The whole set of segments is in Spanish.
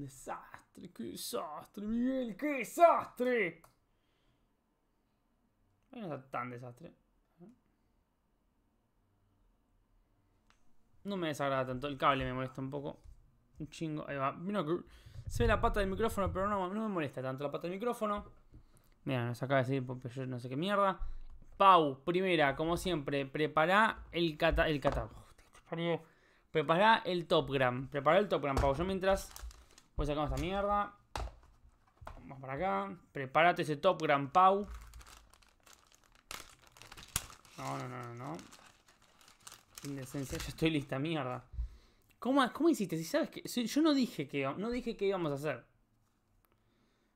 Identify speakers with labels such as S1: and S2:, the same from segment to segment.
S1: desastre, qué desastre, Miguel, qué desastre. No está tan desastre. No me desagrada tanto. El cable me molesta un poco. Un chingo. Ahí va. se ve la pata del micrófono, pero no, me molesta tanto la pata del micrófono. Mira, nos acaba de decir no sé qué mierda. Pau, primera, como siempre, prepara el cata. El cata. prepara el topgram. prepara el topgram, Pau. Yo mientras Voy a sacar esta mierda. Vamos para acá. Prepárate ese top, Gran Pau. No, no, no, no, no. Indecencia, ya estoy lista, mierda. ¿Cómo, cómo hiciste? Si sabes que. yo no dije que no dije que íbamos a hacer.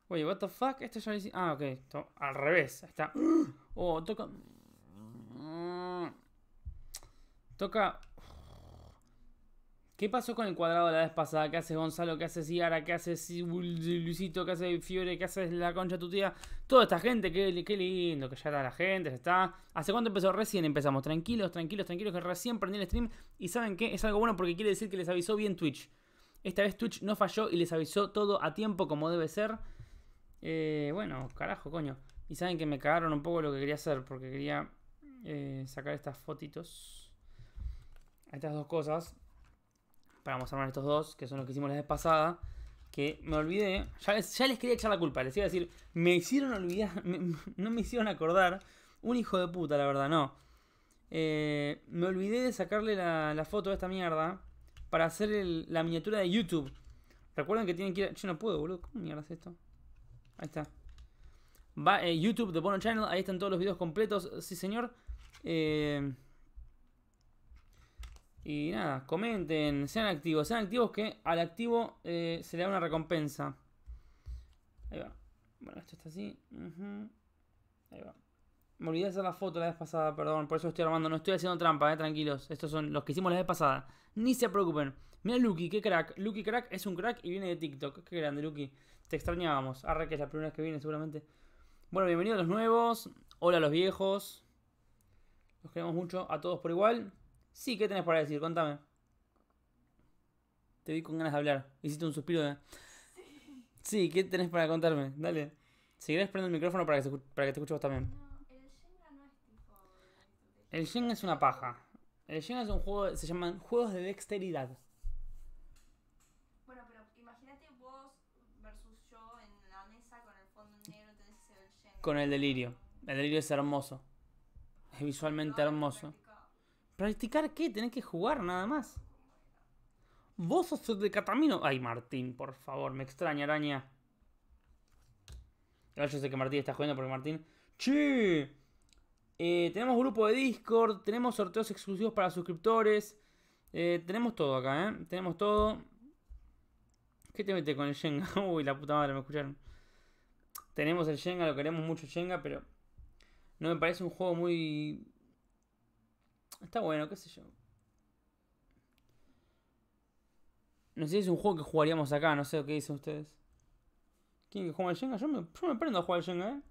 S1: Oye, what the fuck? Esto ya lo hice. Ah, ok. Esto, al revés. Ahí está. Oh, toca. Toca ¿Qué pasó con el cuadrado la vez pasada? ¿Qué hace Gonzalo? ¿Qué hace Ciara? ¿Qué hace Luisito? ¿Qué hace Fiore? ¿Qué hace la concha tu tía? Toda esta gente, qué, lindo que ya está la gente, está. ¿Hace cuánto empezó? Recién empezamos. Tranquilos, tranquilos, tranquilos, que recién prendí el stream. Y saben qué? Es algo bueno porque quiere decir que les avisó bien Twitch. Esta vez Twitch no falló y les avisó todo a tiempo como debe ser. Eh, bueno, carajo, coño. Y saben que me cagaron un poco lo que quería hacer porque quería eh, sacar estas fotitos. Estas dos cosas para vamos estos dos, que son los que hicimos la vez pasada. Que me olvidé. Ya les, quería echar la culpa. Les iba a decir, me hicieron olvidar. no me hicieron acordar. Un hijo de puta, la verdad, no. Eh, me olvidé de sacarle la, foto de esta mierda. Para hacer la miniatura de YouTube. Recuerden que tienen que ir. Yo no puedo, boludo. ¿Cómo mierda es esto? Ahí está. Va, eh, YouTube, de Bono Channel. Ahí están todos los videos completos. Sí, señor. Eh. Y nada, comenten, sean activos. Sean activos que al activo eh, se le da una recompensa. Ahí va. Bueno, esto está así. Ahí va. Me olvidé de hacer la foto la vez pasada, perdón. Por eso estoy armando. No estoy haciendo trampa, eh, tranquilos. Estos son los que hicimos la vez pasada. Ni se preocupen. Mira Lucky, qué crack. Lucky crack es un crack y viene de TikTok. Qué grande, Lucky. Te extrañábamos. Arre, que es la primera vez que viene, seguramente. Bueno, bienvenidos a los nuevos. Hola a los viejos. Los queremos mucho a todos por igual. Sí, ¿qué tenés para decir? Contame. Te vi con ganas de hablar. Hiciste un suspiro de... ¿eh? Sí, ¿qué tenés para contarme? Dale. Si querés prender el micrófono para que, para que te escuche vos también. el Jenga no es tipo... El es una paja. El Jenga es un juego... Se llaman juegos de dexteridad. Bueno, pero imagínate vos versus yo en la mesa con el fondo negro tenés el Con el delirio. El delirio es hermoso. Es visualmente hermoso. ¿Practicar qué? Tenés que jugar nada más. Vos sos de Catamino. Ay, Martín, por favor, me extraña, araña. yo sé que Martín está jugando porque Martín. ¡Che! Eh, tenemos grupo de Discord, tenemos sorteos exclusivos para suscriptores. Eh, tenemos todo acá, ¿eh? Tenemos todo. ¿Qué te metes con el Shenga? Uy, la puta madre, me escucharon. Tenemos el Shenga, lo queremos mucho Shenga, pero no me parece un juego muy Está bueno, qué sé yo. No sé si es un juego que jugaríamos acá, no sé qué dicen ustedes. ¿Quién que juega al Jenga? Yo me, yo me prendo a jugar al Jenga, ¿eh?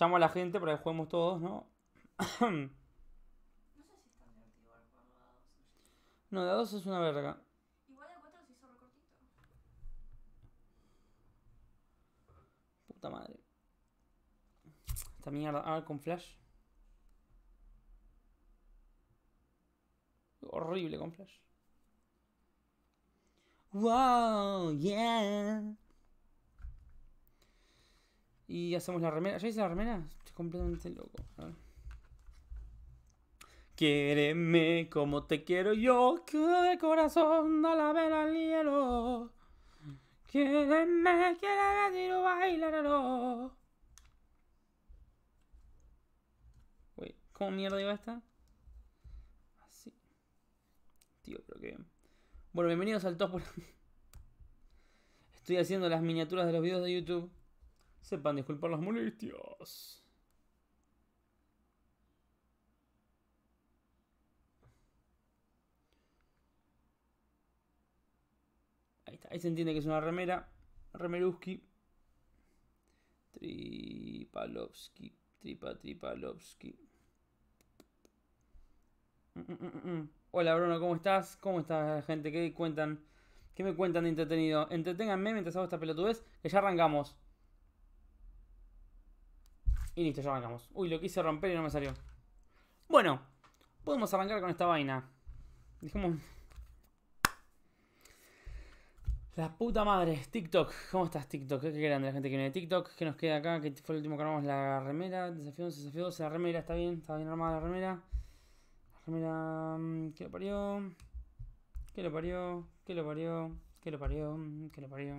S1: Llamo a la gente para que juguemos todos, ¿no? no, la 2 es una verga. Igual 4 se hizo recortito. Puta madre. Esta mierda, a con flash. Horrible con Wow, yeah. Y hacemos la remera. ¿Ya hice la remera? Estoy completamente loco. A como te quiero yo, que de corazón da la vela al hielo. Quiereme, quiereme, tiro, bailarlo. ¿cómo mierda iba esta? Bueno, bienvenidos al top. Estoy haciendo las miniaturas de los videos de YouTube. Sepan disculpar los molestias. Ahí está, ahí se entiende que es una remera. Remeruski. tripalovski Tripa Tripalovsky. Mm, mm, mm, Hola Bruno, ¿cómo estás? ¿Cómo estás, gente? ¿Qué cuentan? ¿Qué me cuentan de entretenido? Entreténganme mientras hago esta pelotudez, que ya arrancamos. Y listo, ya arrancamos. Uy, lo quise romper y no me salió. Bueno, podemos arrancar con esta vaina. Dijimos... La puta madre, TikTok. ¿Cómo estás, TikTok? ¿Qué grande de la gente que viene de TikTok? ¿Qué nos queda acá? ¿Qué fue el último que armamos la remera. Desafío 11, desafío 12, la remera. Está bien, está bien armada la remera. Mira, mm, que lo parió. Que lo parió. Que lo parió. Que lo parió. Mm, que lo parió.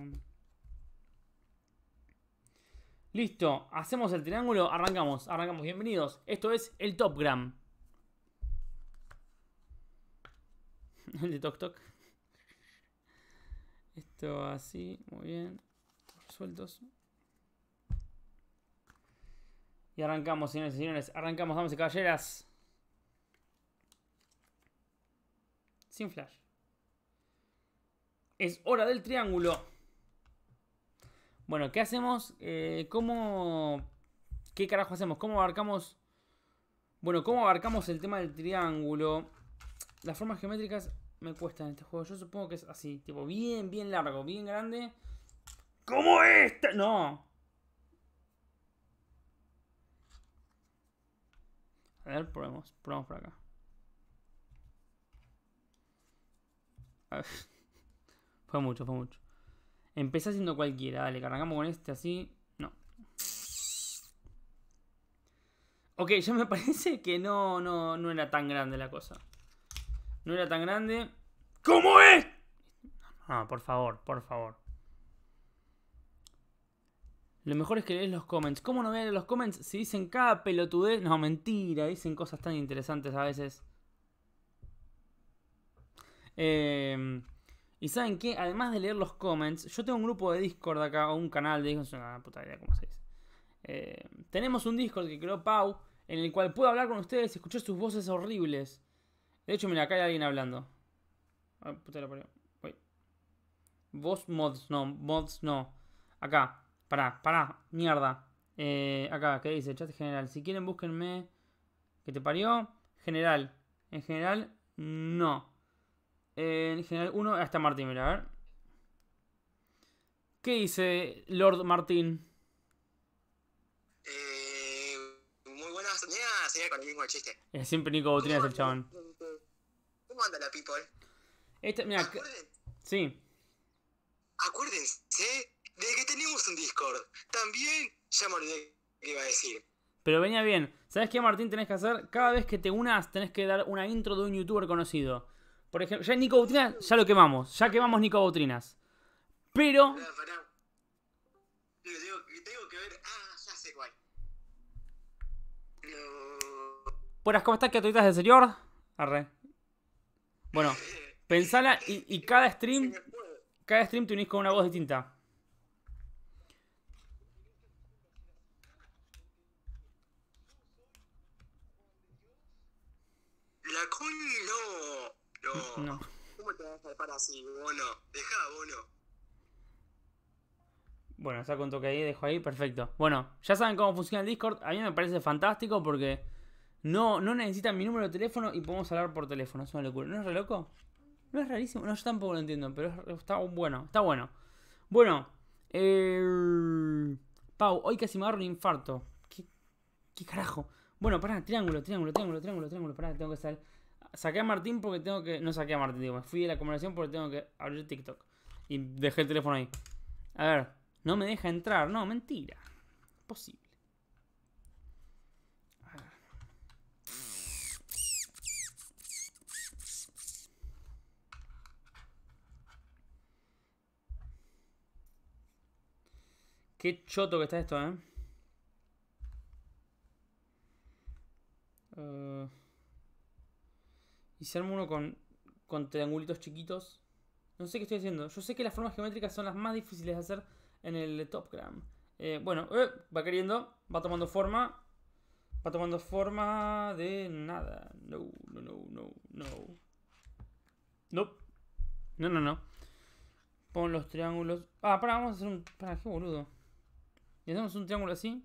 S1: Listo, hacemos el triángulo, arrancamos, arrancamos, bienvenidos. Esto es el Topgram. Gram. el de Tok Tok. Esto así, muy bien. Sueltos. Y arrancamos, señores y señores. Arrancamos, damos y caballeras. Sin flash. Es hora del triángulo. Bueno, ¿qué hacemos? Eh, ¿Cómo... ¿Qué carajo hacemos? ¿Cómo abarcamos... Bueno, ¿cómo abarcamos el tema del triángulo? Las formas geométricas me cuestan en este juego. Yo supongo que es así. Tipo, bien, bien largo, bien grande. ¿Cómo esta? No. A ver, probemos. Probamos por acá. fue mucho, fue mucho. Empecé haciendo cualquiera, dale, cargamos con este así. No. Ok, ya me parece que no, no, no era tan grande la cosa. No era tan grande. ¿Cómo es? Ah, por favor, por favor. Lo mejor es que lees los comments. ¿Cómo no leer los comments si dicen cada pelotudez? No, mentira, dicen cosas tan interesantes a veces. Em, y saben que, además de leer los comments, yo tengo un grupo de Discord acá, o un canal de Discord, puta idea cómo se dice. Em, tenemos un Discord que creó Pau, en el cual puedo hablar con ustedes y escuchar sus voces horribles. De hecho, mira, acá hay alguien hablando. Ah, Vos mods, no, mods no. Acá, pará, pará, mierda. Eh, acá, ¿qué dice? Chat general. Si quieren, búsquenme. ¿Qué te parió? General. En general, no. En general uno hasta Martín, mira, a ver. ¿Qué dice Lord Martín? Eh, muy buenas mañanas, señor, con el mismo chiste. siempre Nico Botrina es el chabón. ¿Cómo anda la people? Esta, mira, Sí. Acuérdense de que tenemos un Discord. También, ya me que iba a decir. Pero venía bien. ¿Sabes qué, Martín, tenés que hacer? Cada vez que te unas, tenés que dar una intro de un youtuber conocido. Por ejemplo, ya Nico Bautrinas ya lo quemamos. Ya quemamos Nico Bautrinas. Pero. Ah, tengo, que ver. Ah, ya sé cuál. Buenas, ¿cómo estás, atuitas del señor? Arre. Bueno, pensala y, y cada stream. Cada stream te unís con una voz distinta. La coño. No. ¿Cómo te vas a así, Bueno, saco un toque ahí, dejo ahí, perfecto. Bueno, ya saben cómo funciona el Discord. A mí me parece fantástico porque no, no necesitan mi número de teléfono y podemos hablar por teléfono. Es una locura. ¿No es re loco? No es rarísimo. No, yo tampoco lo entiendo, pero está bueno. Está bueno. Bueno, eh, Pau, hoy casi me agarro un infarto. ¿Qué, ¿Qué, carajo? Bueno, pará, triángulo, triángulo, triángulo, triángulo, triángulo. Pará, tengo que salir saqué a Martín porque tengo que. No saqué a Martín, digo, me fui de la conversación porque tengo que abrir TikTok. Y dejé el teléfono ahí. A ver, no me deja entrar. No, mentira. Posible. Qué choto que está esto, ¿eh? eh y uno con, con triangulitos chiquitos. No sé qué estoy haciendo. Yo sé que las formas geométricas son las más difíciles de hacer en el Topgram. Eh, bueno, eh, va queriendo, va tomando forma. Va tomando forma de nada. No, no, no, no, no. Nope. No, no, no. Pon los triángulos. Ah, para, vamos a hacer un. Para, qué boludo. Y hacemos un triángulo así.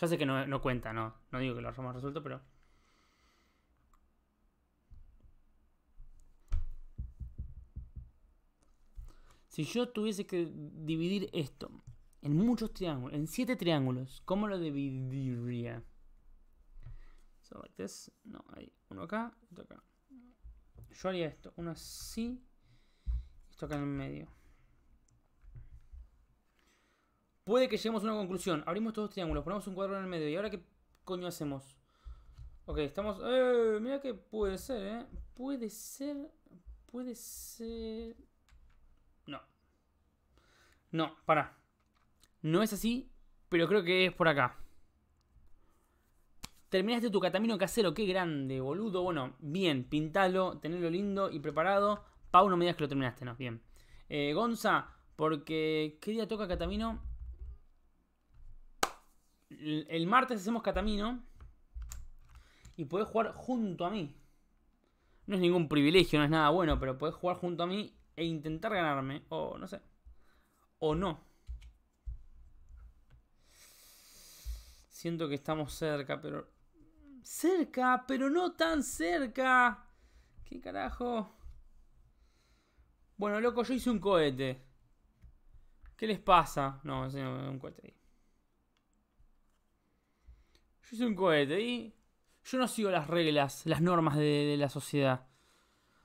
S1: Ya sé que no, no cuenta, no. No digo que lo hayamos resuelto, pero. Si yo tuviese que dividir esto en muchos triángulos, en siete triángulos, ¿cómo lo dividiría? So like this. No, hay uno acá, otro acá. Yo haría esto, uno así, esto acá en el medio. Puede que lleguemos a una conclusión. Abrimos todos los triángulos, ponemos un cuadro en el medio. ¿Y ahora qué coño hacemos? Ok, estamos... Eh, mira que puede ser, ¿eh? Puede ser... Puede ser... No, para. No es así, pero creo que es por acá. Terminaste tu catamino casero, qué grande, boludo. Bueno, bien, pintalo, tenelo lindo y preparado. Pau, no me digas que lo terminaste, ¿no? Bien. Eh, Gonza, porque ¿qué día toca catamino? El, martes hacemos catamino y podés jugar junto a mí. No es ningún privilegio, no es nada bueno, pero podés jugar junto a mí e intentar ganarme. O oh, no sé o no. Siento que estamos cerca, pero... Cerca, pero no tan cerca. ¿Qué carajo? Bueno, loco, yo hice un cohete. ¿Qué les pasa? No, un cohete ahí. Yo hice un cohete y yo no sigo las reglas, las normas de, de la sociedad.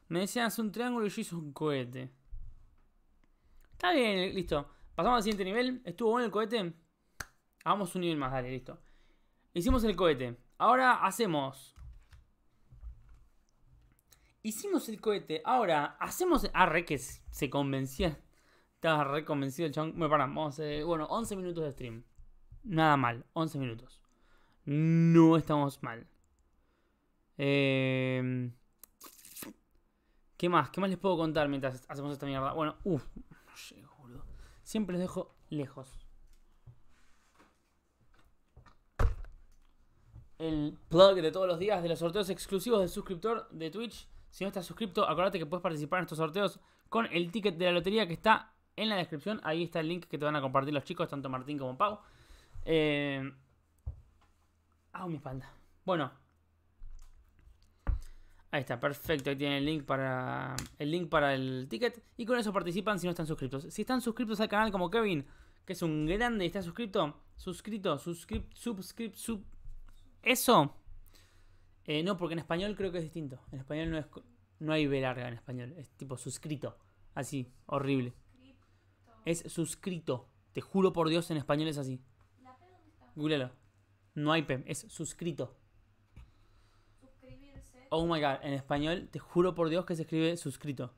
S1: Me decían hacer un triángulo y yo hice un cohete. Está bien, listo. Pasamos al siguiente nivel. ¿Estuvo bueno el cohete? Hagamos un nivel más, dale, listo. Hicimos el cohete. Ahora hacemos... Hicimos el cohete. Ahora hacemos... Ah, re que se convencía. Estaba re convencido el chabón. Bueno, paramos. bueno, 11 minutos de stream. Nada mal, 11 minutos. No estamos mal. Em, ¿Qué más? ¿Qué más les puedo contar mientras hacemos esta mierda? Bueno, uff, Siempre los dejo lejos. El plug de todos los días de los sorteos exclusivos del suscriptor de Twitch. Si no estás suscrito, acuérdate que puedes participar en estos sorteos con el ticket de la lotería que está en la descripción. Ahí está el link que te van a compartir los chicos, tanto Martín como Pau. Ah, mi espalda. Bueno, Ahí está, perfecto. Ahí tienen el link para el link para el ticket. Y con eso participan si no están suscritos. Si están suscritos al canal como Kevin, que es un grande y está suscrito, suscrito, suscript, subscript, sub. Eso. Eh, no, porque en español creo que es distinto. En español no es no hay B larga en español. Es tipo suscrito. Así, horrible. Es suscrito. Te juro por Dios, en español es así. Googlelo. No hay P, es suscrito oh my god, en español te juro por Dios que se escribe suscrito.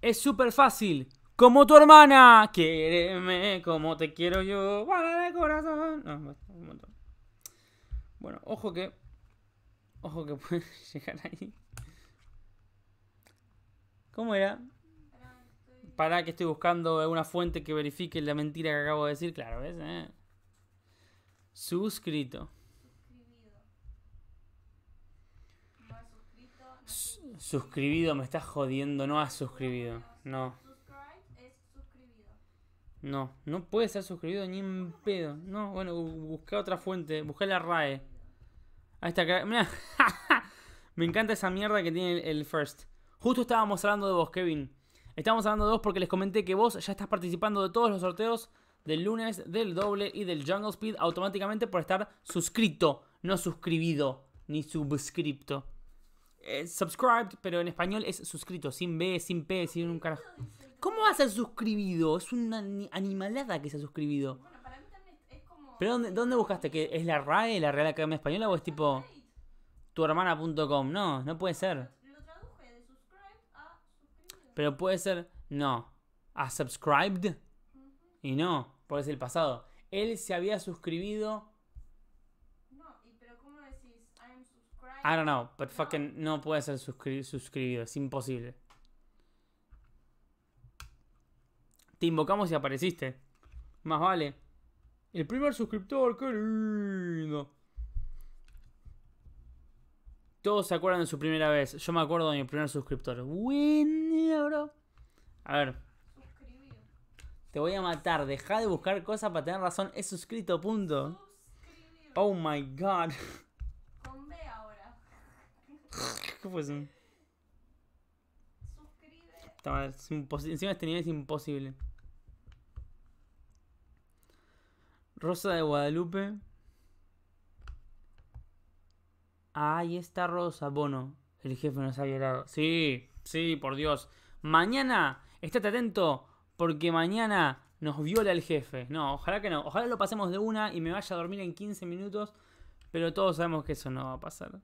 S1: Es súper fácil. Como tu hermana. quédeme como te quiero yo. vale de corazón. Bueno, ojo que. Ojo que puedes llegar ahí. ¿Cómo era? Para que estoy buscando una fuente que verifique la mentira que acabo de decir. Claro, ¿ves? Eh? Suscrito. Suscribido, me estás jodiendo, no has suscribido. No. No, no puede ser suscribido ni en pedo. No, bueno, busca otra fuente, Busqué la RAE. Ahí está, mira. me encanta esa mierda que tiene el first. Justo estábamos hablando de vos, Kevin. Estábamos hablando de vos porque les comenté que vos ya estás participando de todos los sorteos del lunes, del doble y del Jungle Speed automáticamente por estar suscrito, no suscribido ni subscripto. Eh, subscribed, pero en español es suscrito, sin B, sin P, sin un carajo. ¿Cómo va a ser suscribido? Es una animalada que se ha suscribido. Bueno, para mí también es como... ¿Pero dónde, buscaste? ¿Que ¿Es la RAE, la Real Academia Española o es tipo tuhermana.com? No, no puede ser. Pero puede ser, no, a subscribed. Y no, porque es el pasado. Él se había suscribido. No, pero cómo decís? I'm subscribed. I don't know, but no. fucking no puede ser suscri suscribido, es imposible. Te invocamos y apareciste. Más vale. El primer suscriptor, qué lindo. Todos se acuerdan de su primera vez. Yo me acuerdo de mi primer suscriptor. A ver. Te voy a matar. Deja de buscar cosas para tener razón. Es suscrito, punto. Oh my god. Con B ahora. ¿Qué fue eso? Suscribe. es Encima este nivel es imposible. Rosa de Guadalupe. Ahí está Rosa. Bono. El jefe nos ha violado. Sí, sí, por Dios. Mañana, estate atento porque mañana nos viola el jefe. No, ojalá que no. Ojalá lo pasemos de una y me vaya a dormir en 15 minutos. Pero todos sabemos que eso no va a pasar.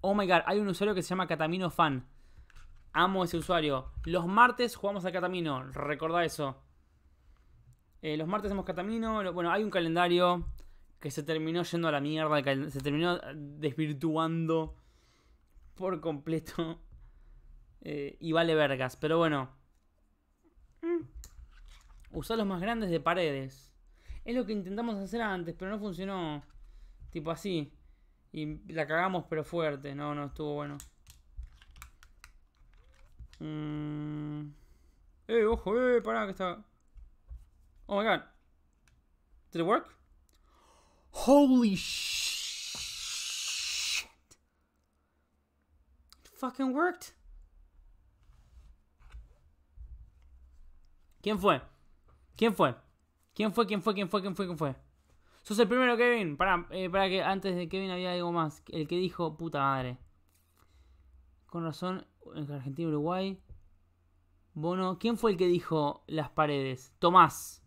S1: Oh my god, hay un usuario que se llama Catamino Fan. Amo ese usuario. Los martes jugamos a Catamino. Recordá eso. Eh, los martes hacemos Catamino. Bueno, hay un calendario que se terminó yendo a la mierda. se terminó desvirtuando por completo. Eh, y vale vergas. Pero bueno usar los más grandes de paredes. Es lo que intentamos hacer antes, pero no funcionó. Tipo así. Y la cagamos, pero fuerte. No, no, estuvo bueno. Mm. Eh, ojo, eh, pará, que está. Oh my god. Did it work? Holy shit. It fucking worked. ¿Quién fue? ¿Quién fue? ¿Quién fue? ¿Quién fue? ¿Quién fue? ¿Quién fue? ¿Quién fue? Sos el primero, Kevin. Para, eh, para que antes de Kevin había algo más. El que dijo, puta madre. Con razón, en Argentina, Uruguay. Bono. ¿Quién fue el que dijo las paredes? Tomás.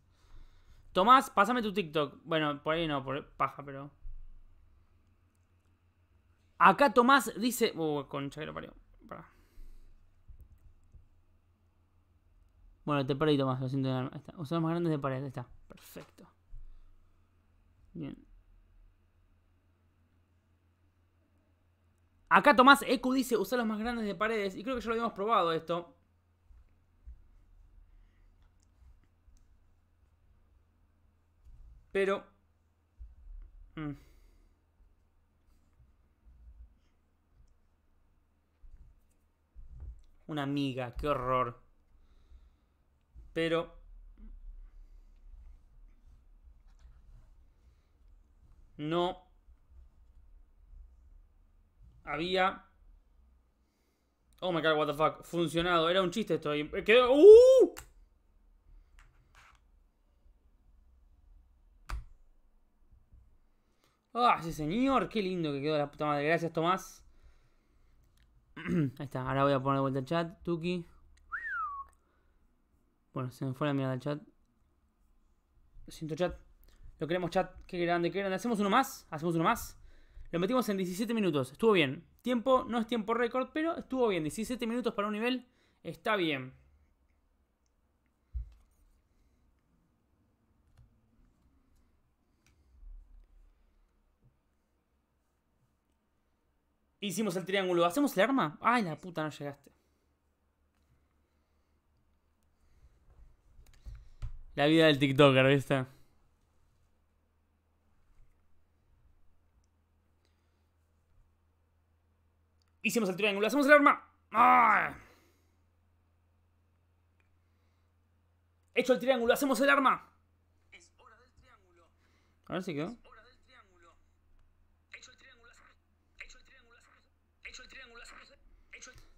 S1: Tomás, pásame tu TikTok. Bueno, por ahí no, por paja, pero. Acá Tomás dice. con uh, concha parió. Bueno, te perdí, Tomás, lo siento. Ahí más grandes de paredes. está. Perfecto. Bien. Acá Tomás Ecu dice usar los más grandes de paredes. Y creo que ya lo habíamos probado esto. Pero... Mm. Una amiga, qué horror. Pero... No había. Oh my god, what the fuck. Funcionado. Era un chiste esto. Quedó. ¡Uh! ¡Ah, sí, señor! ¡Qué lindo que quedó la puta madre! Gracias, Tomás. Ahí está. Ahora voy a poner de vuelta el chat. Tuki. Bueno, se me fue la mirada el chat. Lo siento, chat. Lo queremos, chat. Qué grande, qué grande. Hacemos uno más. Hacemos uno más. Lo metimos en 17 minutos. Estuvo bien. Tiempo, no es tiempo récord, pero estuvo bien. 17 minutos para un nivel. Está bien. Hicimos el triángulo. ¿Hacemos el arma? Ay, la puta, no llegaste. La vida del TikToker, ¿viste? Hicimos el triángulo, hacemos el arma. Hecho el triángulo, hacemos el arma. Es hora del triángulo. A ver si quedó.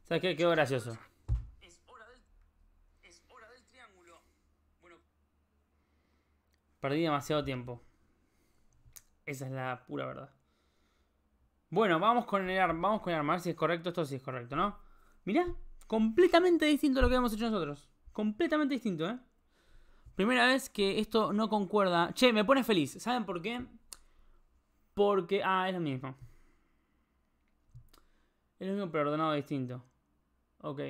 S1: ¿Sabes qué? Quedó gracioso. Perdí demasiado tiempo. Esa es la pura verdad. Bueno, vamos con el arma. Vamos con el arma. A ver si es correcto esto, si es correcto, ¿no? Mirá, completamente distinto a lo que hemos hecho nosotros. Completamente distinto, ¿eh? Primera vez que esto no concuerda. Che, me pone feliz. ¿Saben por qué? Porque. Ah, es lo mismo. Es lo mismo, pero ordenado distinto. Ok.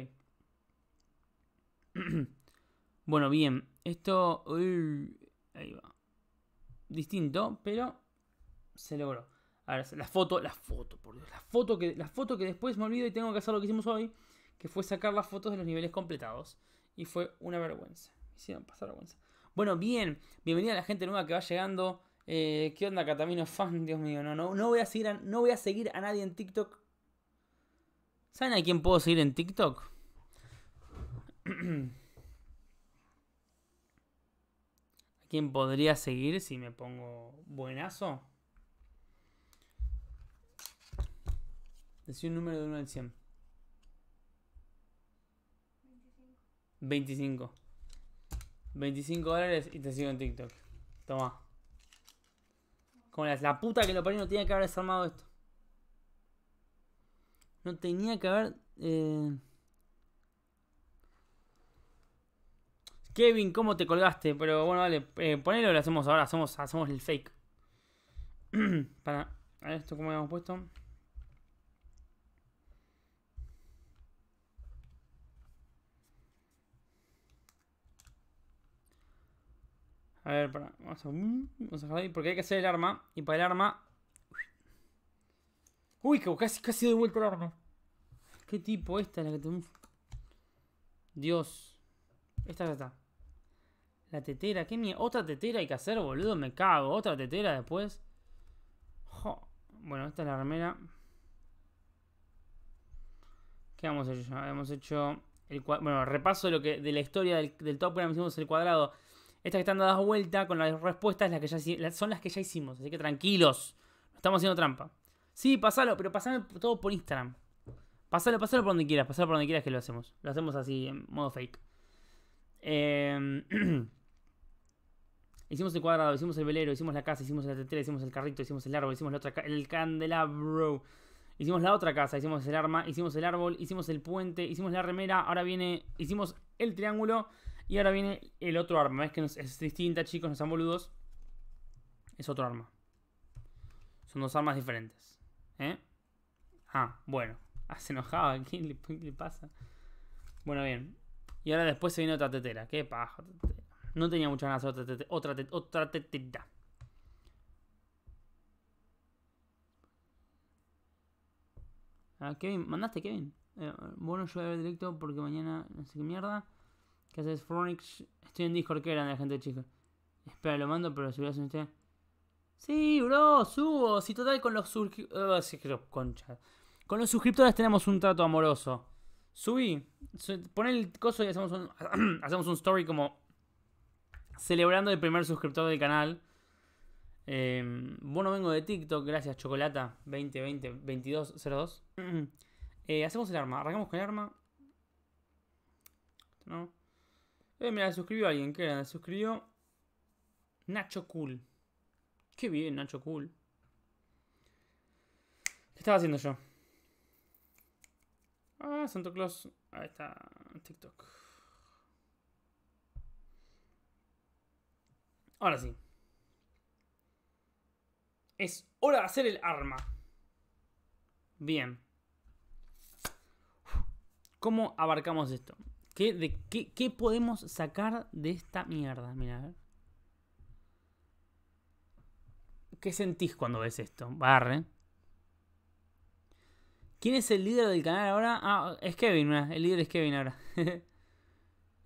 S1: bueno, bien. Esto. Ahí va. Distinto, pero se logró. Ahora, la foto, la foto, por Dios. La foto, que, la foto que después me olvido y tengo que hacer lo que hicimos hoy, que fue sacar las fotos de los niveles completados. Y fue una vergüenza. hicieron pasar vergüenza. Bueno, bien. Bienvenida a la gente nueva que va llegando. Eh, ¿Qué onda, Catamino fan? Dios mío, no, no, no, voy a seguir no voy a seguir a nadie en TikTok. ¿Saben a quién puedo seguir en TikTok? ¿Quién podría seguir si me pongo buenazo? Decí un número de 1 al 100. 25. 25 dólares y te sigo en TikTok. Toma. Como la, puta que lo parí, no tenía que haber desarmado esto. No tenía que haber. Eh, Kevin, ¿cómo te colgaste? Pero bueno, dale, eh, ponelo y lo hacemos ahora. Hacemos, hacemos el fake. Para. A esto, ¿cómo habíamos puesto? A ver, para. Vamos a, dejar ahí porque hay que hacer el arma. Y para el arma. Uy, casi, casi vuelta el arma. ¿Qué tipo esta es la que tengo? Dios. Esta ya está. La tetera, ¿qué mierda? ¿Otra tetera hay que hacer, boludo? Me cago. ¿Otra tetera después? Bueno, esta es la remera. ¿Qué hemos hecho? Hemos hecho... El, bueno, repaso lo que, de la historia del, Top Hicimos el cuadrado. Estas que están dadas vuelta con las respuestas las que ya, son las que ya hicimos. Así que tranquilos. No estamos haciendo trampa. Sí, pasalo, pero pasame todo por Instagram. Pasalo, pasalo por donde quieras. Pasalo por donde quieras que lo hacemos. Lo hacemos así, en modo fake. Eh... Hicimos el cuadrado, hicimos el velero, hicimos la casa, hicimos la tetera, hicimos el carrito, hicimos el árbol, hicimos la otra el candelabro. Hicimos la otra casa, hicimos el arma, hicimos el árbol, hicimos el puente, hicimos la remera, ahora viene, hicimos el triángulo y ahora viene el otro arma. Es que es distinta, chicos, no sean boludos. Es otro arma. Son dos armas diferentes. ¿Eh? Ah, bueno. Ah, se enojaba. ¿Qué le, pasa? Bueno, bien. Y ahora después se viene otra tetera. Qué paja. Tetera? No tenía mucha ganas de hacer otra, otra, tetita. Ah, Kevin, mandaste Kevin. bueno, yo voy a ver directo porque mañana no sé qué mierda. ¿Qué haces, Fornix? Estoy en Discord, que eran de la gente chica. Espera, lo mando, pero si lo hacen Sí, bro, subo. Si total con los uh, concha. Con los suscriptores tenemos un trato amoroso. Subí, pon el coso y hacemos un, hacemos un story como celebrando el primer suscriptor del canal. Em, bueno, vengo de TikTok, gracias Chocolata 2020 Eh, hacemos el arma, arrancamos con el arma. No. Eh, suscribió alguien, ¿qué era? Suscribió Nacho Cool. Qué bien, Nacho Cool. ¿Qué estaba haciendo yo? Ah, Santo Claus. Ahí está, TikTok. Ahora sí. Es hora de hacer el arma. Bien. ¿Cómo abarcamos esto? ¿Qué, podemos sacar de esta mierda? Mira, ¿Qué sentís cuando ves esto? Barre. ¿Quién es el líder del canal ahora? Ah, es Kevin, El líder es Kevin ahora.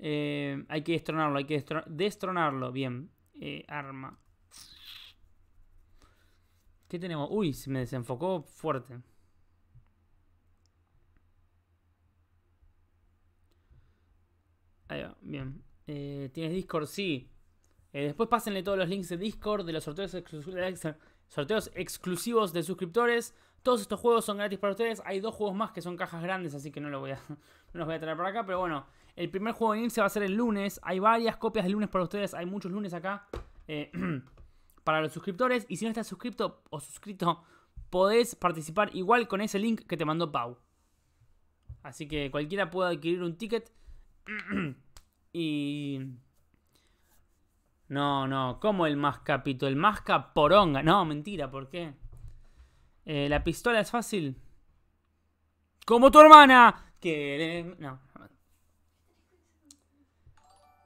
S1: Eh, hay que destronarlo, hay que destronarlo. Bien. Eh, arma. ¿Qué tenemos? Uy, se me desenfocó fuerte. Ahí va, bien. Eh, ¿Tienes Discord? Sí. Eh, después pásenle todos los links de Discord, de los sorteos, sorteos exclusivos de suscriptores. Todos estos juegos son gratis para ustedes. Hay dos juegos más que son cajas grandes, así que no, lo voy a, no los voy a traer para acá. Pero bueno, el primer juego se va a ser el lunes. Hay varias copias de lunes para ustedes. Hay muchos lunes acá eh, para los suscriptores. Y si no estás suscrito o suscrito, podés participar igual con ese link que te mandó Pau. Así que cualquiera puede adquirir un ticket. y... No, no, como el más capito? El más caporonga. No, mentira, ¿por qué? Eh, la pistola es fácil. Como tu hermana. Que... No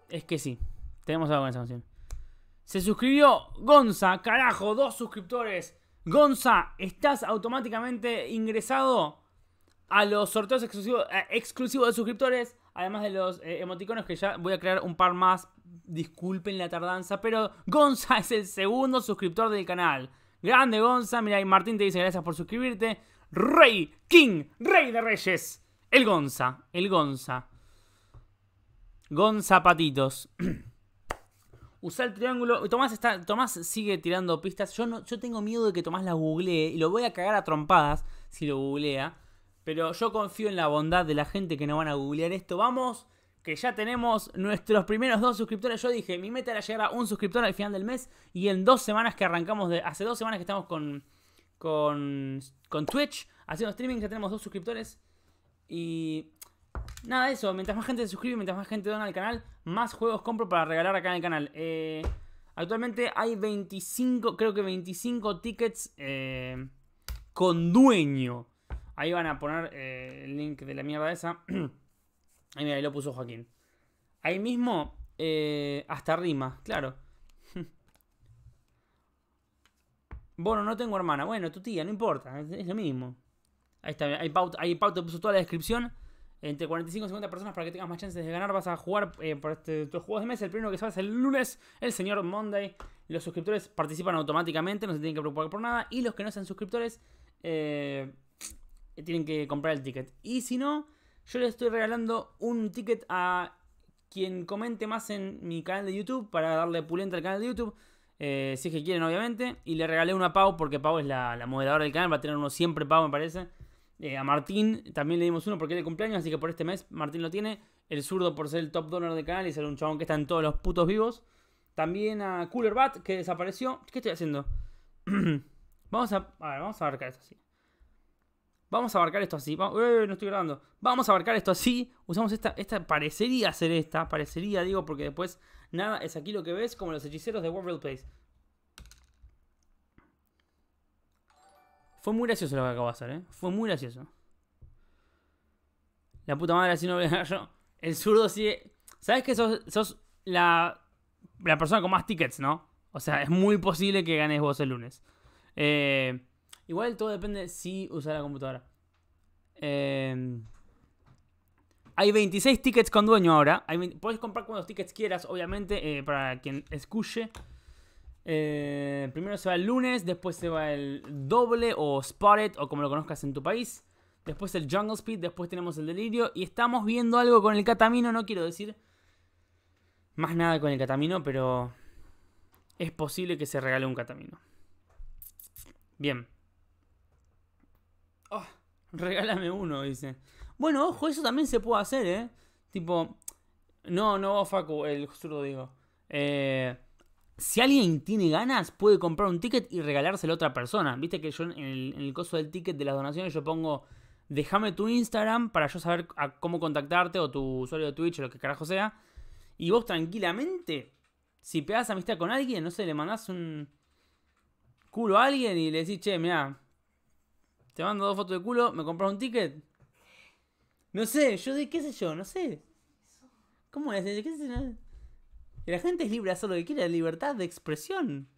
S1: es que sí. Tenemos algo en esa canción. Se suscribió Gonza, carajo, dos suscriptores. Gonza, estás automáticamente ingresado a los sorteos exclusivos, eh, exclusivos de suscriptores. Además de los eh, emoticonos que ya voy a crear un par más. Disculpen la tardanza, pero Gonza es el segundo suscriptor del canal. Grande Gonza, mira, y Martín te dice gracias por suscribirte. Rey, King, Rey de Reyes. El Gonza, el Gonza. Zapatitos. Usa el triángulo. Tomás, está, Tomás sigue tirando pistas. Yo, no, yo tengo miedo de que Tomás la googlee y lo voy a cagar a trompadas si lo googlea. Pero yo confío en la bondad de la gente que no van a googlear esto. Vamos, que ya tenemos nuestros primeros dos suscriptores. Yo dije, mi meta era llegar a un suscriptor al final del mes. Y en dos semanas que arrancamos de. Hace dos semanas que estamos con. con. con Twitch. Haciendo streaming, ya tenemos dos suscriptores. Y Nada de eso, mientras más gente se suscribe, mientras más gente dona al canal, más juegos compro para regalar acá en el canal. Eh, actualmente hay 25, creo que 25 tickets eh, con dueño. Ahí van a poner eh, el link de la mierda esa. ahí, mira, lo puso Joaquín. Ahí mismo, hasta rima, claro. bueno, no tengo hermana. Bueno, tu tía, no importa, es lo mismo. Ahí está, ahí puso toda la descripción entre 45 y 50 personas para que tengas más chances de ganar. Vas a jugar eh, por este, juegos de mes. El primero que se va es el lunes, el señor Monday. Los suscriptores participan automáticamente, no se tienen que preocupar por nada. Y los que no sean suscriptores eh, tienen que comprar el ticket. Y si no, yo les estoy regalando un ticket a quien comente más en mi canal de YouTube para darle pulenta al canal de YouTube. Eh, si es que quieren, obviamente. Y le regalé una a Pau porque Pau es la, la moderadora del canal. Va a tener uno siempre Pau, me parece. Eh, a Martín también le dimos uno porque es de cumpleaños, así que por este mes Martín lo tiene. El zurdo por ser el top donor del canal y ser un chabón que está en todos los putos vivos. También a Cooler que desapareció. ¿Qué estoy haciendo? vamos a, vamos a abarcar esto así. Vamos a abarcar esto así. no estoy grabando. Vamos a abarcar esto así. Usamos esta, esta parecería ser esta, parecería digo porque después nada es aquí lo que ves como los hechiceros de World Place. Fue muy gracioso lo que acabo de hacer, ¿eh? Fue muy gracioso. La puta madre, así no voy a yo. El zurdo sigue. ¿Sabes que sos, la, persona con más tickets, no? O sea, es muy posible que ganes vos el lunes. Eh, igual todo depende si usas la computadora. Em, hay 26 tickets con dueño ahora. Puedes podés comprar cuantos tickets quieras, obviamente, eh, para quien escuche. Eh, primero se va el lunes, después se va el doble o spotted o como lo conozcas en tu país. Después el jungle speed, después tenemos el delirio y estamos viendo algo con el catamino, no quiero decir más nada con el catamino, pero es posible que se regale un catamino. Bien. Oh, regálame uno, dice. Bueno, ojo, eso también se puede hacer, ¿eh? Tipo, no, no, Facu, el zurdo digo. Eh, si alguien tiene ganas, puede comprar un ticket y regalárselo a otra persona. Viste que yo en el, en coso del ticket de las donaciones yo pongo, déjame tu Instagram para yo saber a cómo contactarte o tu usuario de Twitch o lo que carajo sea. Y vos tranquilamente, si pegás amistad con alguien, no sé, le mandás un culo a alguien y le decís, che, mira, te mando dos fotos de culo, me compras un ticket. No sé, yo de qué sé yo, no sé. ¿Cómo es? ¿Qué sé yo? La gente es libre de hacer lo que quiera, libertad de expresión.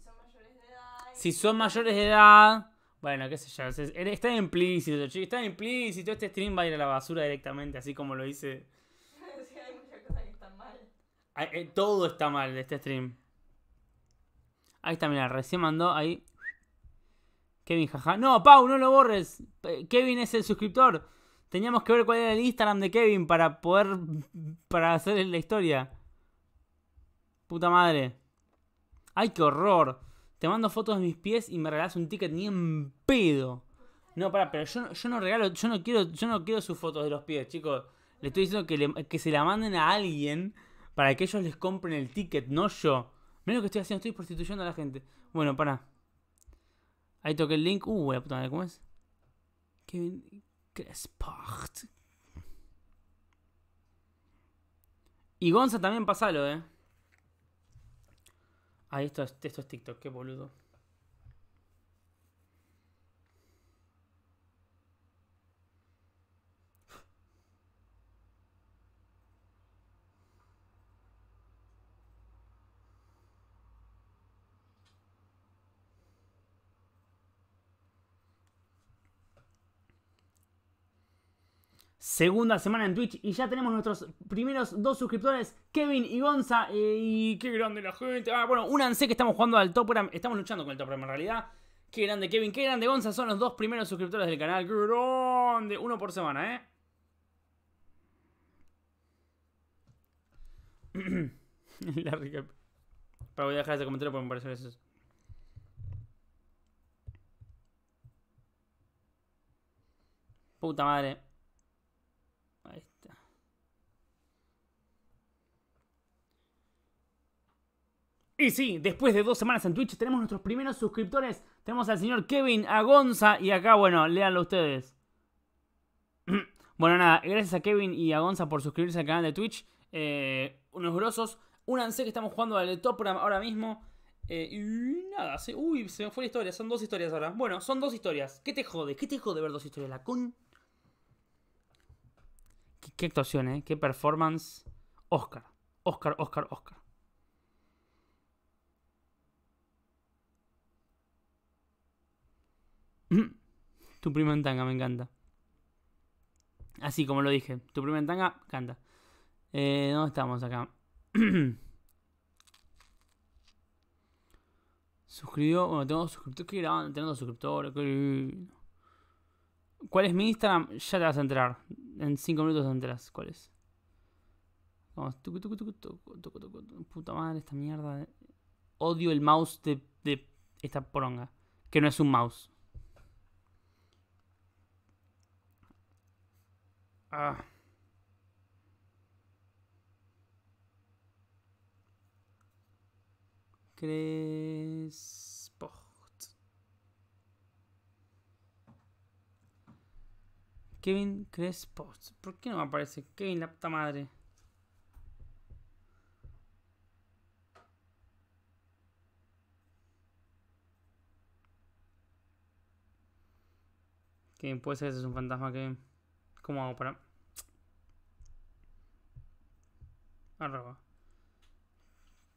S1: Si son mayores de edad. Si son mayores de edad. Bueno, qué sé yo. Está implícito, Está implícito. Este stream va a ir a la basura directamente, así como lo hice. hay muchas cosas que están mal. Eh, todo está mal de este stream. Ahí está, mira, recién mandó ahí. Kevin, jaja. No, Pau, no lo borres. Eh, Kevin es el suscriptor. Teníamos que ver cuál era el Instagram de Kevin para poder. para hacer la historia. Puta madre. Ay, qué horror. Te mando fotos de mis pies y me regalas un ticket ni en pedo. No, para, pero yo, yo no regalo, yo no quiero, yo no quiero sus fotos de los pies, chicos. Le estoy diciendo que, que se la manden a alguien para que ellos les compren el ticket, no yo. Mira lo que estoy haciendo, estoy prostituyendo a la gente. Bueno, para. Ahí toqué el link. Uh, la puta madre, ¿cómo es? Kevin Crespart. Y Gonza también pasalo, eh. Ahí esto, esto es TikTok, qué boludo. segunda semana en Twitch y ya tenemos nuestros primeros dos suscriptores, Kevin y Gonza. Eh, y qué grande la gente. Ah, bueno, únanse que estamos jugando al Top Ram. Estamos luchando con el Top Ram en realidad. Qué grande Kevin, qué grande Gonza. Son los dos primeros suscriptores del canal. Grande. Uno por semana, ¿eh? la rica... Pero voy a dejar ese comentario porque me parece eso. Puta madre. Y sí, después de dos semanas en Twitch tenemos nuestros primeros suscriptores. Tenemos al señor Kevin, Agonza y acá, bueno, léanlo ustedes. bueno, nada, gracias a Kevin y a Gonza por suscribirse al canal de Twitch. Eh, unos grosos. Únanse que estamos jugando al Top ahora mismo. Eh, y nada, se, uy, se me fue la historia. Son dos historias ahora. Bueno, son dos historias. ¿Qué te jode? ¿Qué te jode ver dos historias? La con. Qué, qué actuación, ¿eh? Qué performance. Oscar. Oscar, Oscar, Oscar. tu prima en tanga, me encanta. Así como lo dije, tu prima en tanga, canta. Eh, ¿Dónde estamos acá? Suscribió, bueno, tengo dos suscriptores. que graban? Tengo suscriptores. ¿Cuál es mi Instagram? Ya te vas a entrar, En cinco minutos entras. cuál es. Vamos. Puta madre, esta mierda. Odio el mouse de, de esta poronga. Que no es un mouse. Ah. Cresport. Kevin Cresport. ¿Por qué no aparece Kevin la puta madre? Kevin, puede ser, ese es un fantasma, Kevin. ¿Cómo hago para...? Ah, Arroba.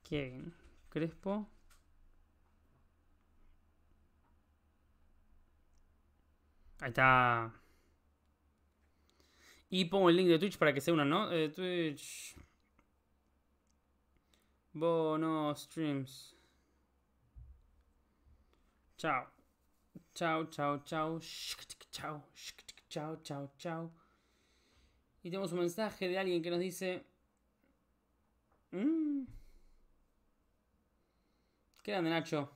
S1: Kevin. Crespo. Ahí está. Y pongo el link de Twitch para que se una, ¿no? de Twitch. Bono streams. Chao. Chao, chao, chao. Chao. Chao, chao, chao. Y tenemos un mensaje de alguien que nos dice... Mm". ¿Qué ¿Qué de Nacho.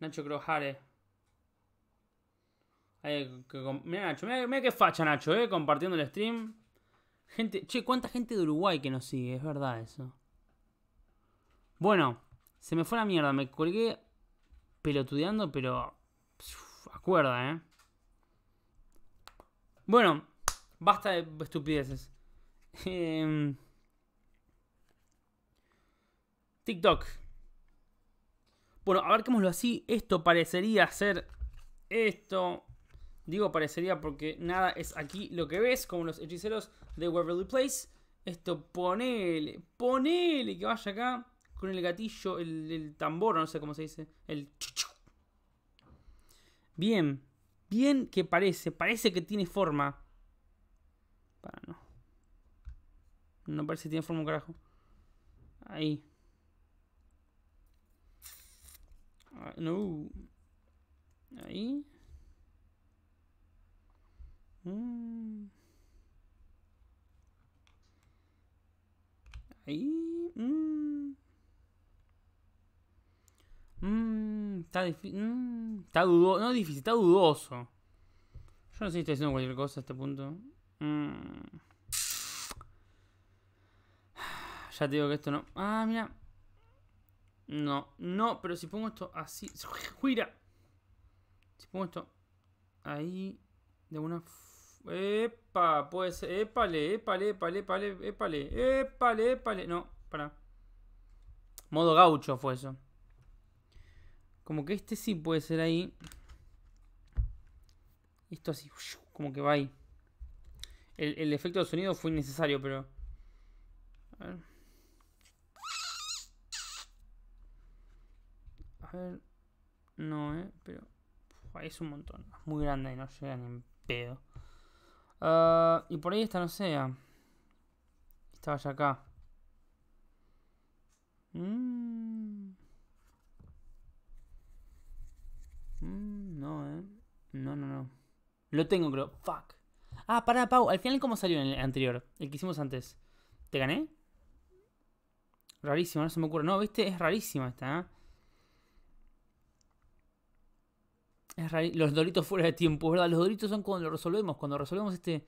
S1: Nacho Crojare. Mira Nacho, mira qué facha Nacho, eh, compartiendo el stream. Gente, che, cuánta gente de Uruguay que nos sigue, es verdad eso. Bueno, se me fue la mierda, me colgué pelotudeando, pero Acuerda, ¿eh? Bueno, basta de estupideces. Em, TikTok. Bueno, abarquémoslo así. Esto parecería ser esto. Digo parecería porque nada es aquí lo que ves, como los hechiceros de Waverly Place. Esto ponele, ponele que vaya acá con el gatillo, el, el tambor, no sé cómo se dice. El chuchu Bien, bien que parece, parece que tiene forma. no. No parece que tiene forma un carajo. Ahí. Ah, no. Ahí. Mm. Ahí. Mm. Mm, está difícil. Mm, está dudoso. No difícil, está dudoso. Yo no sé si estoy haciendo cualquier cosa a este punto. Mm. Ya te digo que esto no. Ah, mira. No, no, pero si pongo esto así. ¡Gira! Si pongo esto ahí. De una. ¡Epa! Puede ser. ¡Épale! ¡Épale! ¡Épale! ¡Épale! ¡Épale! ¡Épale! ¡Épale! No, para. Modo gaucho fue eso. Como que este sí puede ser ahí. Esto así, como que va ahí. El, efecto de sonido fue innecesario, pero... A ver. A ver... No, eh, pero... es un montón. Es muy grande y no llega ni en pedo. Ah, y por ahí esta no sea. Ah. Estaba vaya acá. Mmm... Mm, no, eh. No, no, no. Lo tengo, creo. Fuck. Ah, pará, Pau. Al final, ¿cómo salió en el anterior? El que hicimos antes. ¿Te gané? Rarísimo, no se me ocurre. No, viste, es rarísima esta. ¿eh? Es Los doritos fuera de tiempo, ¿verdad? Los doritos son cuando lo resolvemos. Cuando resolvemos este,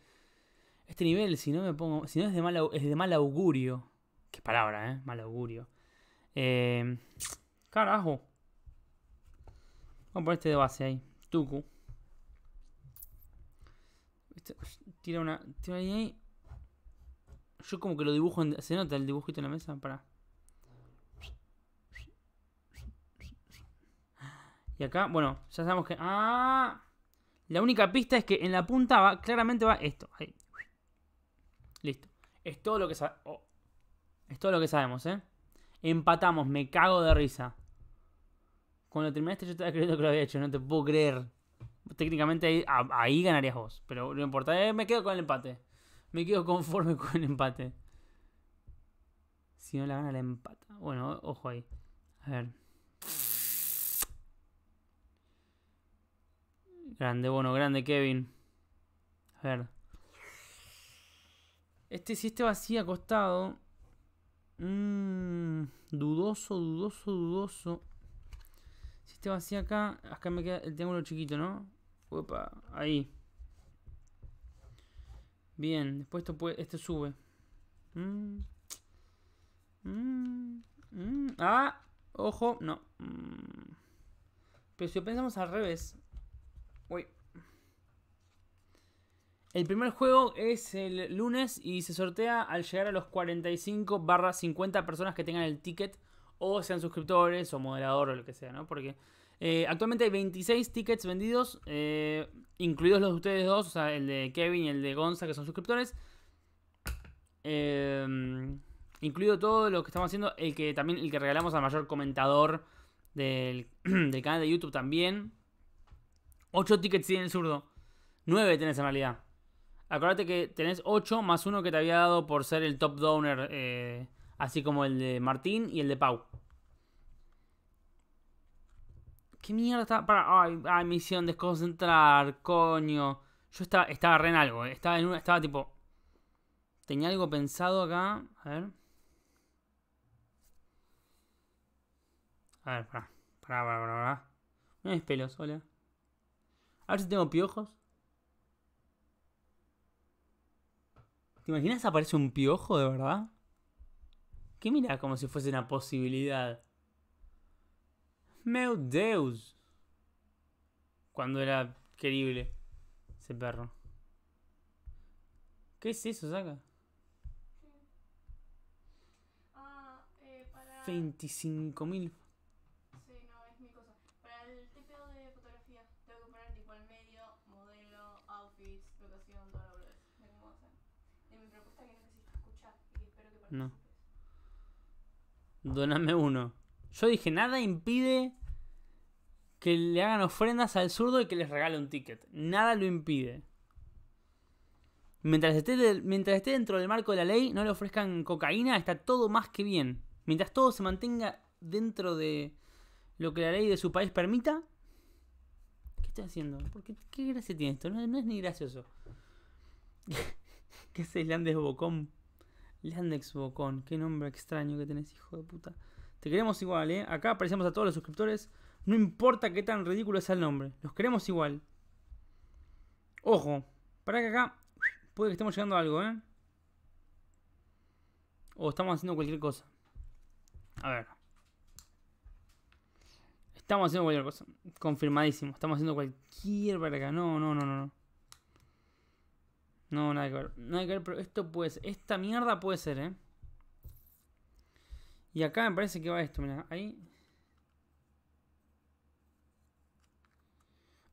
S1: este nivel, si no me pongo. Si no es de mal, es de mal augurio. Qué palabra, ¿eh? Mal augurio. Eh, carajo. Vamos a poner este de base ahí. Tuku. Este, tira una. Tira ahí. Yo como que lo dibujo. ¿Se nota el dibujito en la mesa? Para. Y acá, bueno, ya sabemos que. ¡Ah! La única pista es que en la punta va, claramente va esto. Ahí. Listo. Es todo lo que oh. Es todo lo que sabemos, ¿eh? Empatamos, me cago de risa. Cuando terminaste yo estaba creído que lo había hecho, no te puedo creer. Técnicamente ahí, ganarías vos, pero no importa, eh, me quedo con el empate. Me quedo conforme con el empate. Si no la gana, la empata. Bueno, ojo ahí. A ver. Grande, bueno, grande Kevin. A ver. Este, si este así acostado. Mm, dudoso, dudoso, dudoso. Si este así acá, acá me queda el triángulo chiquito, ¿no? Opa, ahí. Bien, después esto, este sube. Mm. Mm. Mm. Ah, ojo, no. Pero si lo pensamos al revés. Uy. El primer juego es el lunes y se sortea al llegar a los 45 barra 50 personas que tengan el ticket o sean suscriptores o moderador o lo que sea, ¿no? Porque eh, actualmente hay 26 tickets vendidos, eh, incluidos los de ustedes dos, o sea, el de Kevin y el de Gonza, que son suscriptores. Eh, incluido todo lo que estamos haciendo, el que también el que regalamos al mayor comentador del, canal de YouTube también. 8 tickets tiene el zurdo. 9 tenés en realidad. Acuérdate que tenés 8 más uno que te había dado por ser el top donor así como el de Martín y el de Pau. ¿Qué mierda está? Para... Ay, misión desconcentrar, coño. Yo estaba, re en algo, eh. estaba en una, estaba tipo... Tenía algo pensado acá, a ver. A ver, para para. pará, pará. No es pelos, hola. A ver si tengo piojos. ¿Te imaginas aparece un piojo de verdad? que mira como si fuese una posibilidad. Meu Deus. Cuando era querible ese perro. ¿Qué es eso, Saca? Ah, eh, 25.000. Sí, no, es mi cosa. Para el TPO de fotografía, tengo que poner tipo el medio, modelo, outfits, locación, todo lo que es. De mi propuesta que necesito escuchar y espero que para Doname uno. Yo dije, nada impide que le hagan ofrendas al zurdo y que les regale un ticket. Nada lo impide. Mientras esté, dentro del marco de la ley, no le ofrezcan cocaína, está todo más que bien. Mientras todo se mantenga dentro de lo que la ley de su país permita. ¿Qué está haciendo? ¿Por qué, gracia tiene esto? No, es ni gracioso. ¿Qué es Islandes Bocón? Landex Bocón, qué nombre extraño que tenés, hijo de puta. Te queremos igual, ¿eh? Acá apreciamos a todos los suscriptores. No importa qué tan ridículo sea el nombre. Los queremos igual. Ojo. Para que acá puede que estemos llegando a algo, ¿eh? O estamos haciendo cualquier cosa. A ver. Estamos haciendo cualquier cosa. Confirmadísimo. Estamos haciendo cualquier para No, no, no, no. no. No, nada que ver. pero esto puede ser. Esta mierda puede ser, ¿eh? Y acá me parece que va esto, mira, ahí.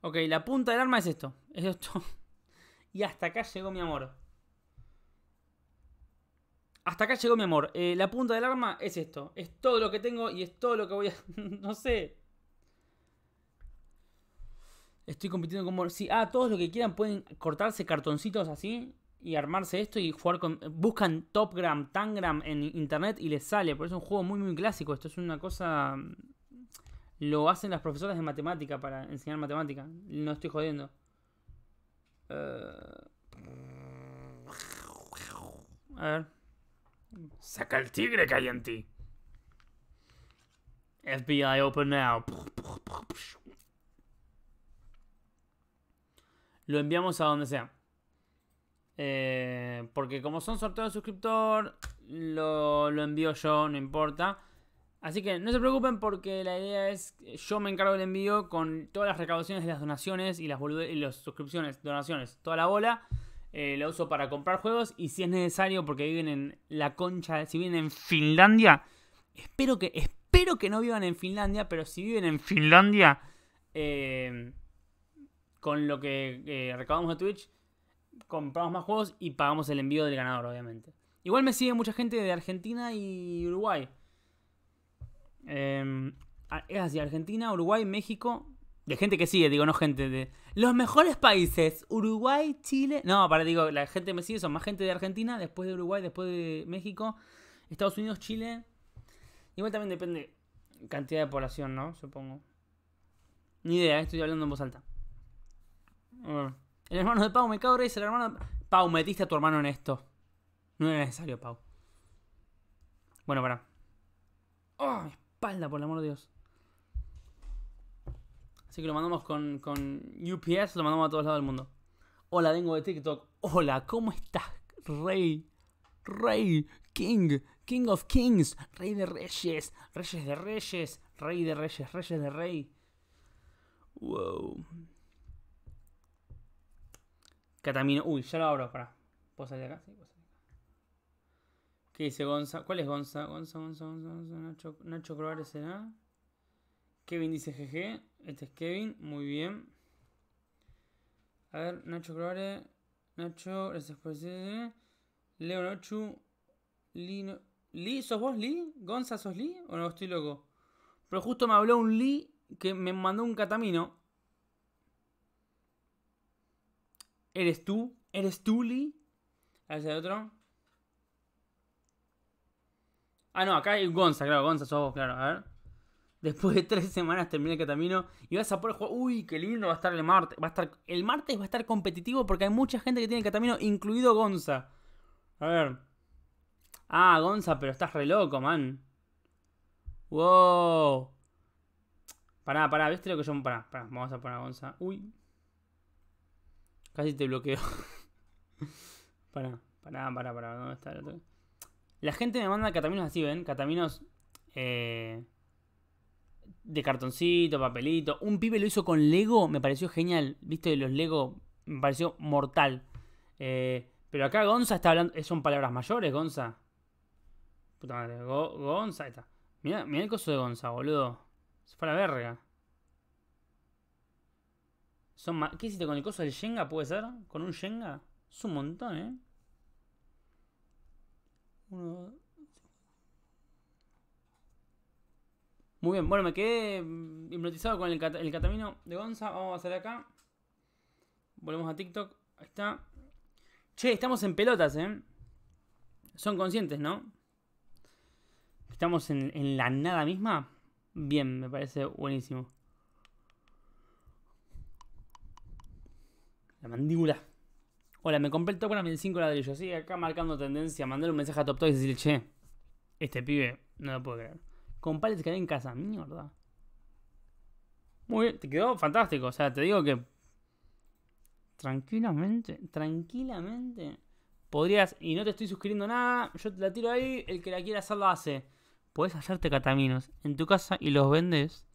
S1: Ok, la punta del arma es esto. Es esto. y hasta acá llegó mi amor. Hasta acá llegó mi amor. Eh, la punta del arma es esto. Es todo lo que tengo y es todo lo que voy a... no sé. Estoy compitiendo con si, ah, todos los que quieran pueden cortarse cartoncitos así y armarse esto y jugar con. Buscan Topgram, Tangram en internet y les sale. Por eso es un juego muy, muy clásico. Esto es una cosa. Mm, lo hacen las profesoras de matemática para enseñar matemática. No estoy jodiendo. Eh, a ver. Saca el tigre que hay en ti. FBI, open now. lo enviamos a donde sea. Eh, porque como son sorteos de suscriptor, lo, envío yo, no importa. Así que no se preocupen porque la idea es, yo me encargo del envío con todas las recaudaciones de las donaciones y las, suscripciones, donaciones, toda la bola. Eh, la uso para comprar juegos y si es necesario porque viven en la concha, si viven en Finlandia, espero que, espero que no vivan en Finlandia, pero si viven en Finlandia, eh, con lo que eh, recabamos de Twitch, compramos más juegos y pagamos el envío del ganador, obviamente. Igual me sigue mucha gente de Argentina y Uruguay. Em, es así, Argentina, Uruguay, México. De gente que sigue, digo, no gente de... Los mejores países, Uruguay, Chile... No, para, digo, la gente que me sigue son más gente de Argentina, después de Uruguay, después de México, Estados Unidos, Chile. Igual también depende cantidad de población, ¿no? Supongo. Ni idea, estoy hablando en voz alta. El hermano de Pau me cago es el hermano. De... Pau, metiste a tu hermano en esto. No es necesario, Pau. Bueno, para. ¡Oh! Mi espalda, por el amor de Dios. Así que lo mandamos con, con UPS, lo mandamos a todos lados del mundo. Hola, vengo de TikTok. Hola, ¿cómo estás, rey? Rey, king, king of kings, rey de reyes, reyes de reyes, rey de reyes, reyes de rey. Wow. Catamino. Uy, ya lo abro, para, ¿Puedo salir de acá? Sí, puedo salir acá. ¿Qué dice Gonza? ¿Cuál es Gonza? Gonza, Gonza, Gonza, Gonza. Nacho, Nacho Croares será. Kevin dice GG. Este es Kevin. Muy bien. A ver, Nacho Croares. Nacho, gracias por decir. Leo Nochu. ¿Lee? ¿Sos vos Lee? ¿Gonza sos Lee? ¿O no estoy loco? Pero justo me habló un Lee que me mandó un catamino. ¿Eres tú? ¿Eres tú, Lee? A ver otro. Ah, no, acá hay Gonza, claro, Gonza sos vos, claro, a ver. Después de tres semanas termina el camino y vas a poder jugar. Uy, qué lindo va a estar el martes. Va a estar, el martes va a estar competitivo porque hay mucha gente que tiene el catamino, incluido Gonza. A ver. Ah, Gonza, pero estás re loco, man. Wow. Pará, pará, ¿viste lo que yo. Pará, pará, vamos a poner a Gonza. Uy. Casi te bloqueo. pará, pará, pará, pará. ¿Dónde está el otro? La gente me manda cataminos así, ¿ven? Cataminos eh, de cartoncito, papelito. Un pibe lo hizo con Lego, me pareció genial. ¿Viste? Los Lego me pareció mortal. Eh, pero acá Gonza está hablando. Eh, son palabras mayores, Gonza. Puta madre, Gonza. está. mira el coso de Gonza, boludo. Se fue a la verga. ¿Qué hiciste con el coso del Shenga? ¿Puede ser? ¿Con un Shenga? Es un montón, ¿eh? Uno... Muy bien, bueno, me quedé mm, hipnotizado con el, catamino de Gonza. Vamos a hacer acá. Volvemos a TikTok. Ahí está. Che, estamos en pelotas, ¿eh? Son conscientes, ¿no? Estamos en la nada misma. Bien, me parece buenísimo. La mandíbula. Hola, me compré el Top Gun en 5 ladrillos. Sigue acá marcando tendencia. Mandar un mensaje a Top Toys y decirle, che, este pibe, no lo puedo creer. Con te que en casa, mierda. Muy bien, te quedó fantástico. O sea, te digo que. Tranquilamente, tranquilamente. Podrías, y no te estoy suscribiendo nada, yo te la tiro ahí, el que la quiera hacer lo hace. Puedes hacerte cataminos en tu casa y los vendes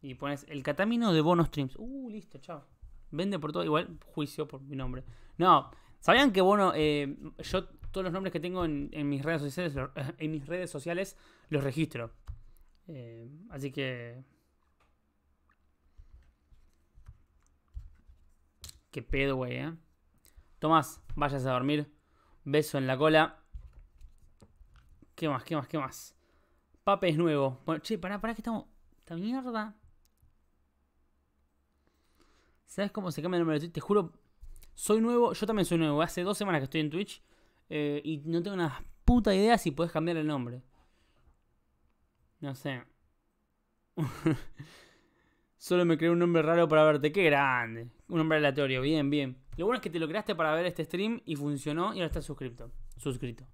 S1: y pones el catamino de Bono Streams. Uh, listo, chao. Vende por todo, igual juicio por mi nombre. No, ¿sabían que Bono, eh, yo todos los nombres que tengo en, mis redes sociales, en mis redes sociales los registro? Eh, así que... Qué pedo, güey, eh. Tomás, vayas a dormir. Beso en la cola. ¿Qué más? ¿Qué más? ¿Qué más? Papes nuevo. Bueno, che, pará, pará que estamos... Esta mierda. ¿Sabes cómo se cambia el nombre de Twitch? Te juro, soy nuevo, yo también soy nuevo, hace dos semanas que estoy en Twitch eh, y no tengo una puta idea si puedes cambiar el nombre. No sé. Solo me creé un nombre raro para verte. ¡Qué grande! Un nombre aleatorio. Bien, bien. Lo bueno es que te lo creaste para ver este stream y funcionó y ahora estás suscrito. Suscrito.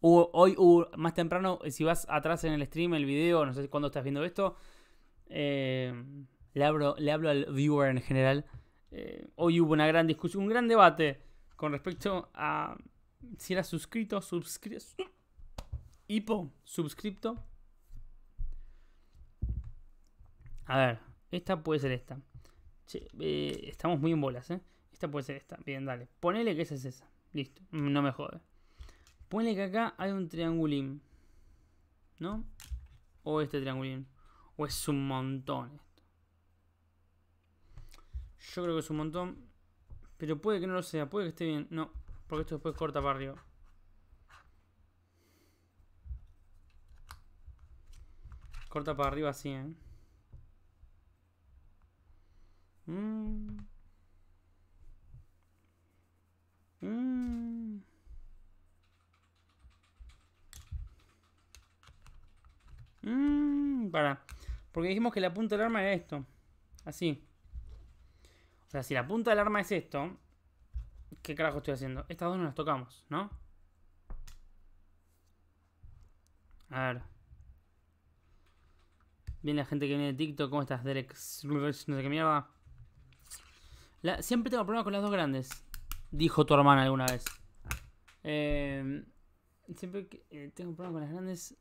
S1: hoy, más temprano, eh, si vas atrás en el stream, el video, no sé cuándo estás viendo esto. Eh, le, hablo, al viewer en general. Eh, hoy hubo una gran discusión, un gran debate con respecto a si era suscrito, Suscrito hipo, suscripto A ver, esta puede ser esta. Eh, estamos muy en bolas, ¿eh? Esta puede ser esta. Bien, dale. Ponele que esa es esa. Listo, no me jode. Ponele que acá hay un triangulín. ¿No? O este triangulín. O es un montón. Yo creo que es un montón. Pero puede que no lo sea, puede que esté bien. No, porque esto después corta para arriba. Corta para arriba así, ¿eh? mmm mmm mmm Para. Porque dijimos que la punta del arma era esto. Así. O sea, si la punta del arma es esto, ¿qué carajo estoy haciendo? Estas dos no las tocamos, ¿no? A ver. Viene la gente que viene de TikTok, ¿cómo estás, Derek? No sé qué mierda. siempre tengo problemas con las dos grandes, dijo tu hermana alguna vez. Em, siempre que, eh, tengo problemas con las grandes,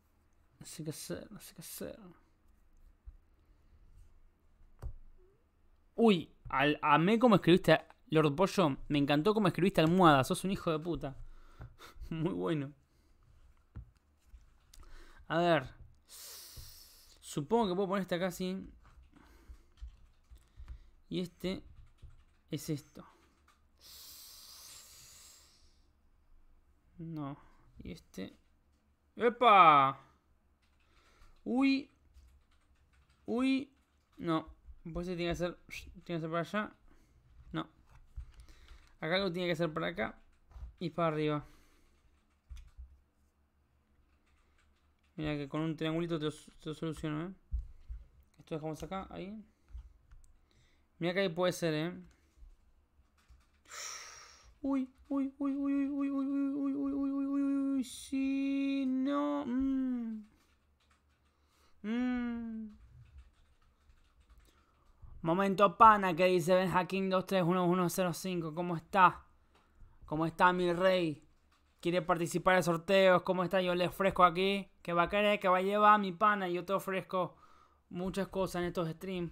S1: no sé qué hacer, no sé qué hacer. Uy, al, amé como escribiste, Lord Pollo, me encantó como escribiste almohada, sos un hijo de puta. Muy bueno. A ver. Supongo que puedo poner este acá, sí. Y este es esto. No. Y este. ¡Epa! Uy. Uy. No. Pues tiene que ser. Tiene que ser para allá. No. Acá lo tiene que ser para acá. Y para arriba. Mira que con un triangulito te lo, soluciono, ¿eh? Esto dejamos acá, ahí. Mira que ahí puede ser, ¿eh? Uy, uy, uy, uy, uy, uy, uy, uy, uy, uy, uy, uy, uy, uy, uy, sí, no. Mmm. Mmm. Momento pana que dice Ben 231105. ¿Cómo está? ¿Cómo está mi rey? ¿Quiere participar de sorteos? ¿Cómo está? Yo le ofrezco aquí. ¿Qué va a querer, que va a llevar mi pana. Yo te ofrezco muchas cosas en estos streams.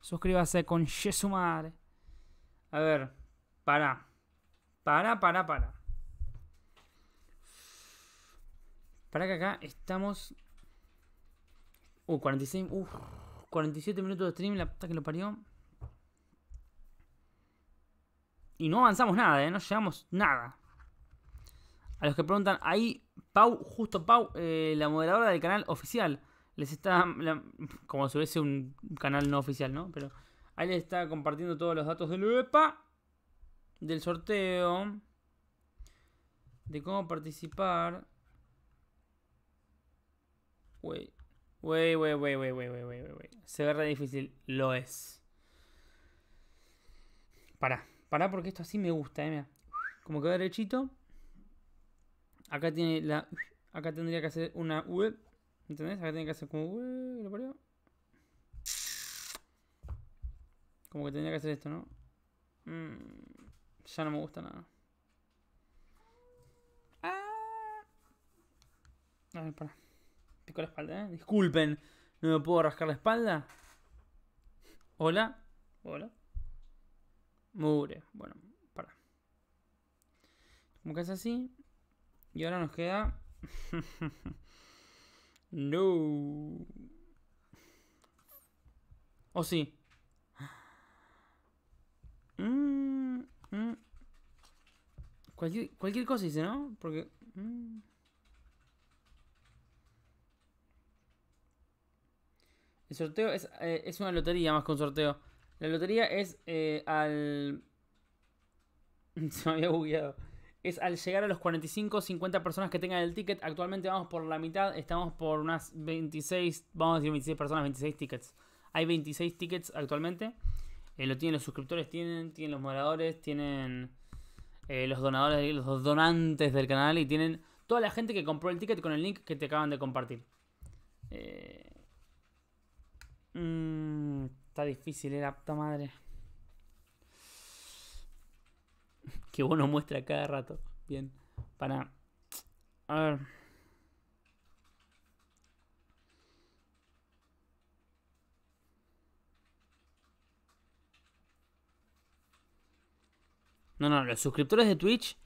S1: Suscríbase con su madre. A ver, para. Para, para, para. Para que acá estamos. Uh, 46. 47 minutos de stream, la puta que lo parió. Y no avanzamos nada, ¿eh? No llegamos nada. A los que preguntan, ahí Pau, justo Pau, eh, la moderadora del canal oficial, les está, como si hubiese un canal no oficial, ¿no? Pero ahí les está compartiendo todos los datos del EPA, del sorteo, de cómo participar. Wey. Wey, wey, wey, wey, wey, wey, wey, wey. Se ve re difícil. Lo es. Pará. Pará porque esto así me gusta, eh. Mira. Como que va derechito. Acá tiene la... Acá tendría que hacer una V. ¿Entendés? Acá tiene que hacer como ¿Lo parió? Como que tendría que hacer esto, ¿no? Mmm. ya no me gusta nada. Ah. A ver, pará. Pico la espalda, ¿eh? Disculpen, no me puedo rascar la espalda. Hola, hola. mure bueno, para. Como que es así. Y ahora nos queda. no. ¿O oh, sí? Mm, mm. Cualquier, cosa dice, ¿no? Porque... Mm. El sorteo eh, es, una lotería más que un sorteo. La lotería es eh, al... Se me había bugueado. Es al llegar a los 45 50 personas que tengan el ticket. Actualmente vamos por la mitad. Estamos por unas 26, vamos a decir 26 personas, 26 tickets. Hay 26 tickets actualmente. Eh, lo tienen los suscriptores, tienen, tienen los moderadores, tienen los donadores, los donantes del canal y tienen toda la gente que compró el ticket con el link que te acaban de compartir. Eh, Mm, está difícil, el apto, madre. Qué bueno muestra cada rato. Bien. Para. A ver. No, no, los suscriptores de Twitch.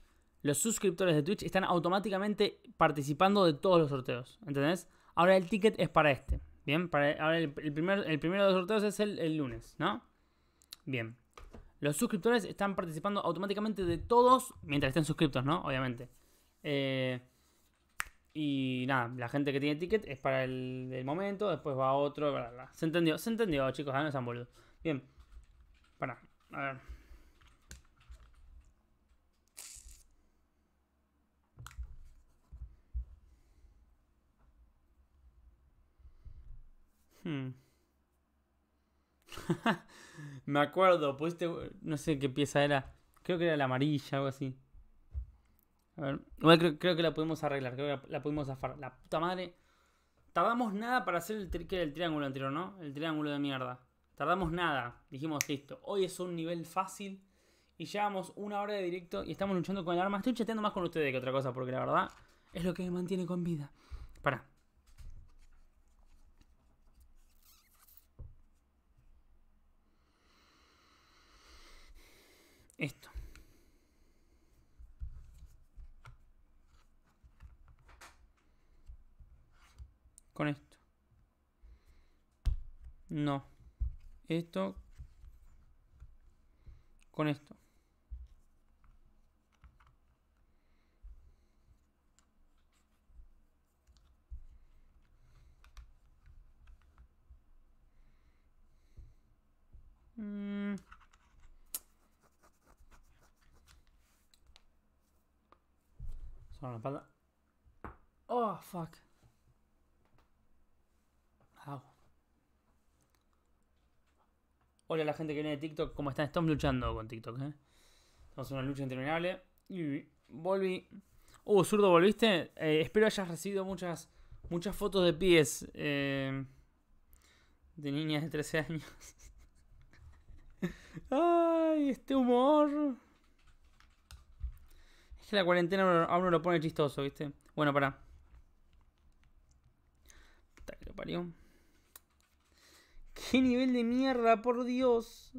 S1: Los suscriptores de Twitch están automáticamente participando de todos los sorteos. ¿Entendés? Ahora el ticket es para este. Bien, para, ahora el, primer, el primero de los sorteos es el, lunes, ¿no? Bien. Los suscriptores están participando automáticamente de todos, mientras estén suscriptos, ¿no? Obviamente. Eh, y nada, la gente que tiene ticket es para el, momento, después va otro, bla, bla. Se entendió, se entendió, chicos, ah, no han boludo. Bien, para, a ver. Hmm. Me acuerdo, pusiste. No sé qué pieza era. Creo que era la amarilla, algo así. A ver. creo, que la pudimos arreglar. Creo que la, pudimos zafar. La puta madre. Tardamos nada para hacer el, el triángulo anterior, ¿no? El triángulo de mierda. Tardamos nada. Dijimos, listo. Hoy es un nivel fácil. Y llevamos una hora de directo y estamos luchando con el arma. Estoy chateando más con ustedes que otra cosa, porque la verdad es lo que me mantiene con vida. Pará. con esto. No. Esto con esto. Mm. Son la pata. Oh, fuck. Hola la gente que viene de TikTok, ¿cómo están? Estamos luchando con TikTok, ¿eh? Estamos en una lucha interminable. Y volví. Uh, zurdo, ¿volviste? Eh, espero hayas recibido muchas, muchas fotos de pies eh, de niñas de 13 años. Ay, este humor. Es que la cuarentena a uno lo pone chistoso, ¿viste? Bueno, para. Está que lo parió. ¡Qué nivel de mierda, por Dios!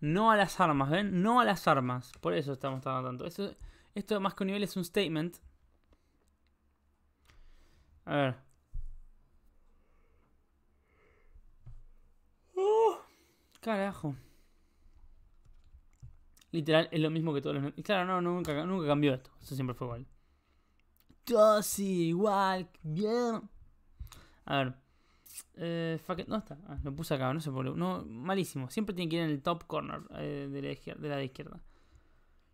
S1: No a las armas, ¿ven? No a las armas. Por eso estamos tan tanto. Esto, más que un nivel es un statement. A ver. ¡Oh! carajo. Literal, es lo mismo que todos los... Y claro, no, nunca, nunca cambió esto. Eso siempre fue igual. Todo igual. Bien. A ver. Eh, it. no está. Ah, lo puse acá, no sé por qué. No, malísimo. Siempre tiene que ir en el top corner eh, de, la de la izquierda.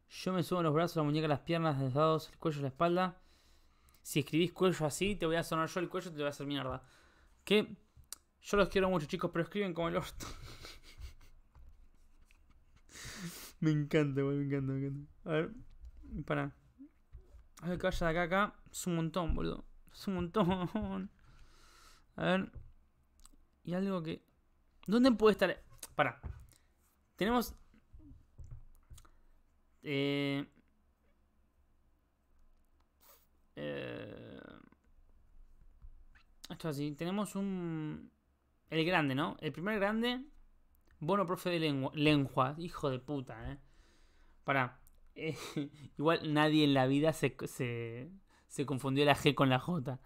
S1: Yo me subo los brazos, la muñeca, las piernas, Los dedos el cuello, la espalda. Si escribís cuello así, te voy a sonar yo el cuello y te voy a hacer mierda. Que yo los quiero mucho, chicos, pero escriben como el orto. me encanta, boludo, me encanta, me encanta. A ver, para. A ver, que de acá acá. Es un montón, boludo. Es un montón. A ver. Y algo que. ¿Dónde puede estar? para Tenemos. Eh. Eh, esto así. Tenemos un. El grande, ¿no? El primer grande. Bono, profe de lengua. lengua hijo de puta, ¿eh? Para. igual nadie en la vida se, se, se, confundió la G con la J.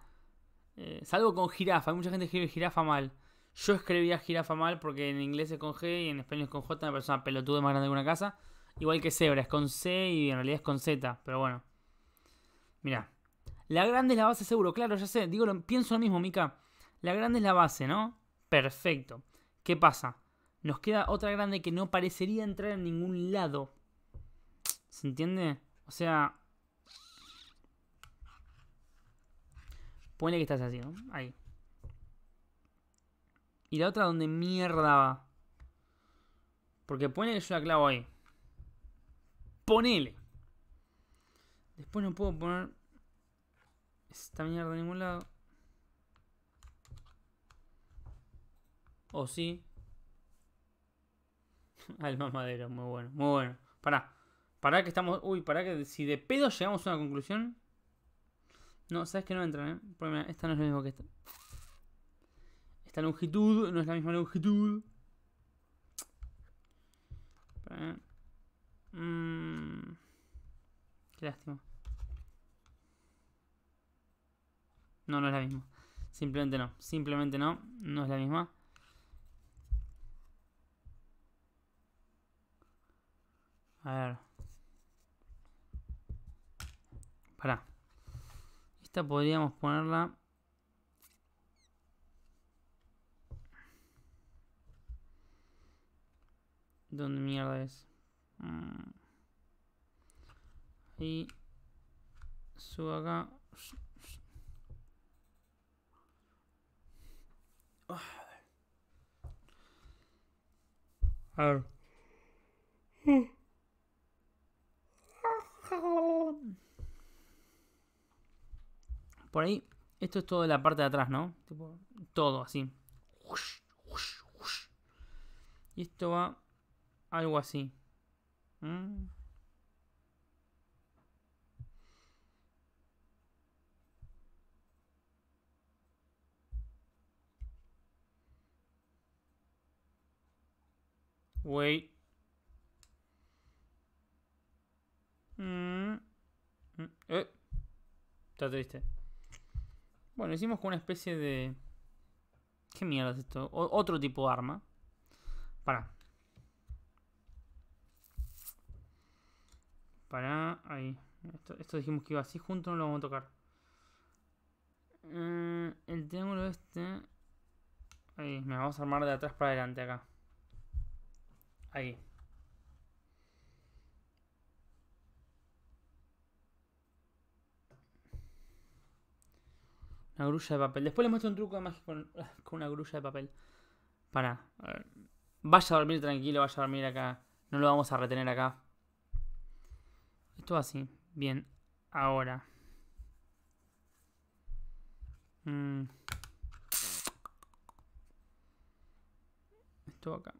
S1: Eh, salvo con jirafa. Hay mucha gente que jirafa mal. Yo escribía jirafa mal porque en inglés es con G y en español es con J, Una persona pelotudo es más grande que una casa. Igual que cebra, es con C y en realidad es con Z, pero bueno. mira, La grande es la base seguro, claro, ya sé, digo, lo, pienso lo mismo, Mica. La grande es la base, ¿no? Perfecto. ¿Qué pasa? Nos queda otra grande que no parecería entrar en ningún lado. ¿Se entiende? O sea... Ponle que estás así, ¿no? Ahí. ¿Y la otra donde mierda va? Porque ponele yo la clavo ahí. Ponele. Después no puedo poner esta mierda de ningún lado. O sí. Alma madera, muy bueno, muy bueno. Pará. Pará que estamos. Uy, pará que si de pedo llegamos a una conclusión. No, sabes que no entran, eh. Porque esta no es lo mismo que esta. Esta longitud no es la misma longitud. Mm. qué lástima. No, no es la misma. Simplemente no. Simplemente no. No es la misma. A ver. Pará. Esta podríamos ponerla Donde mierda es? Mm. Y subo acá. Ah, Por ahí, esto es todo de la parte de atrás, ¿no? todo así. Y esto va algo así. ¿Mm? Wait. Mm. Mm. Eh. Está triste. Bueno, hicimos con una especie de... ¿Qué mierda es esto? otro tipo de arma. Para. Para. Ahí. Esto, dijimos que iba así junto, no lo vamos a tocar. Eh, el triángulo este. Ahí, me vamos a armar de atrás para adelante acá. Ahí. Una grulla de papel. Después les muestro un truco de magia con, con una grulla de papel. Para. Vaya a dormir tranquilo, vaya a dormir acá. No lo vamos a retener acá. Esto así. Bien, ahora. Mm. Esto acá.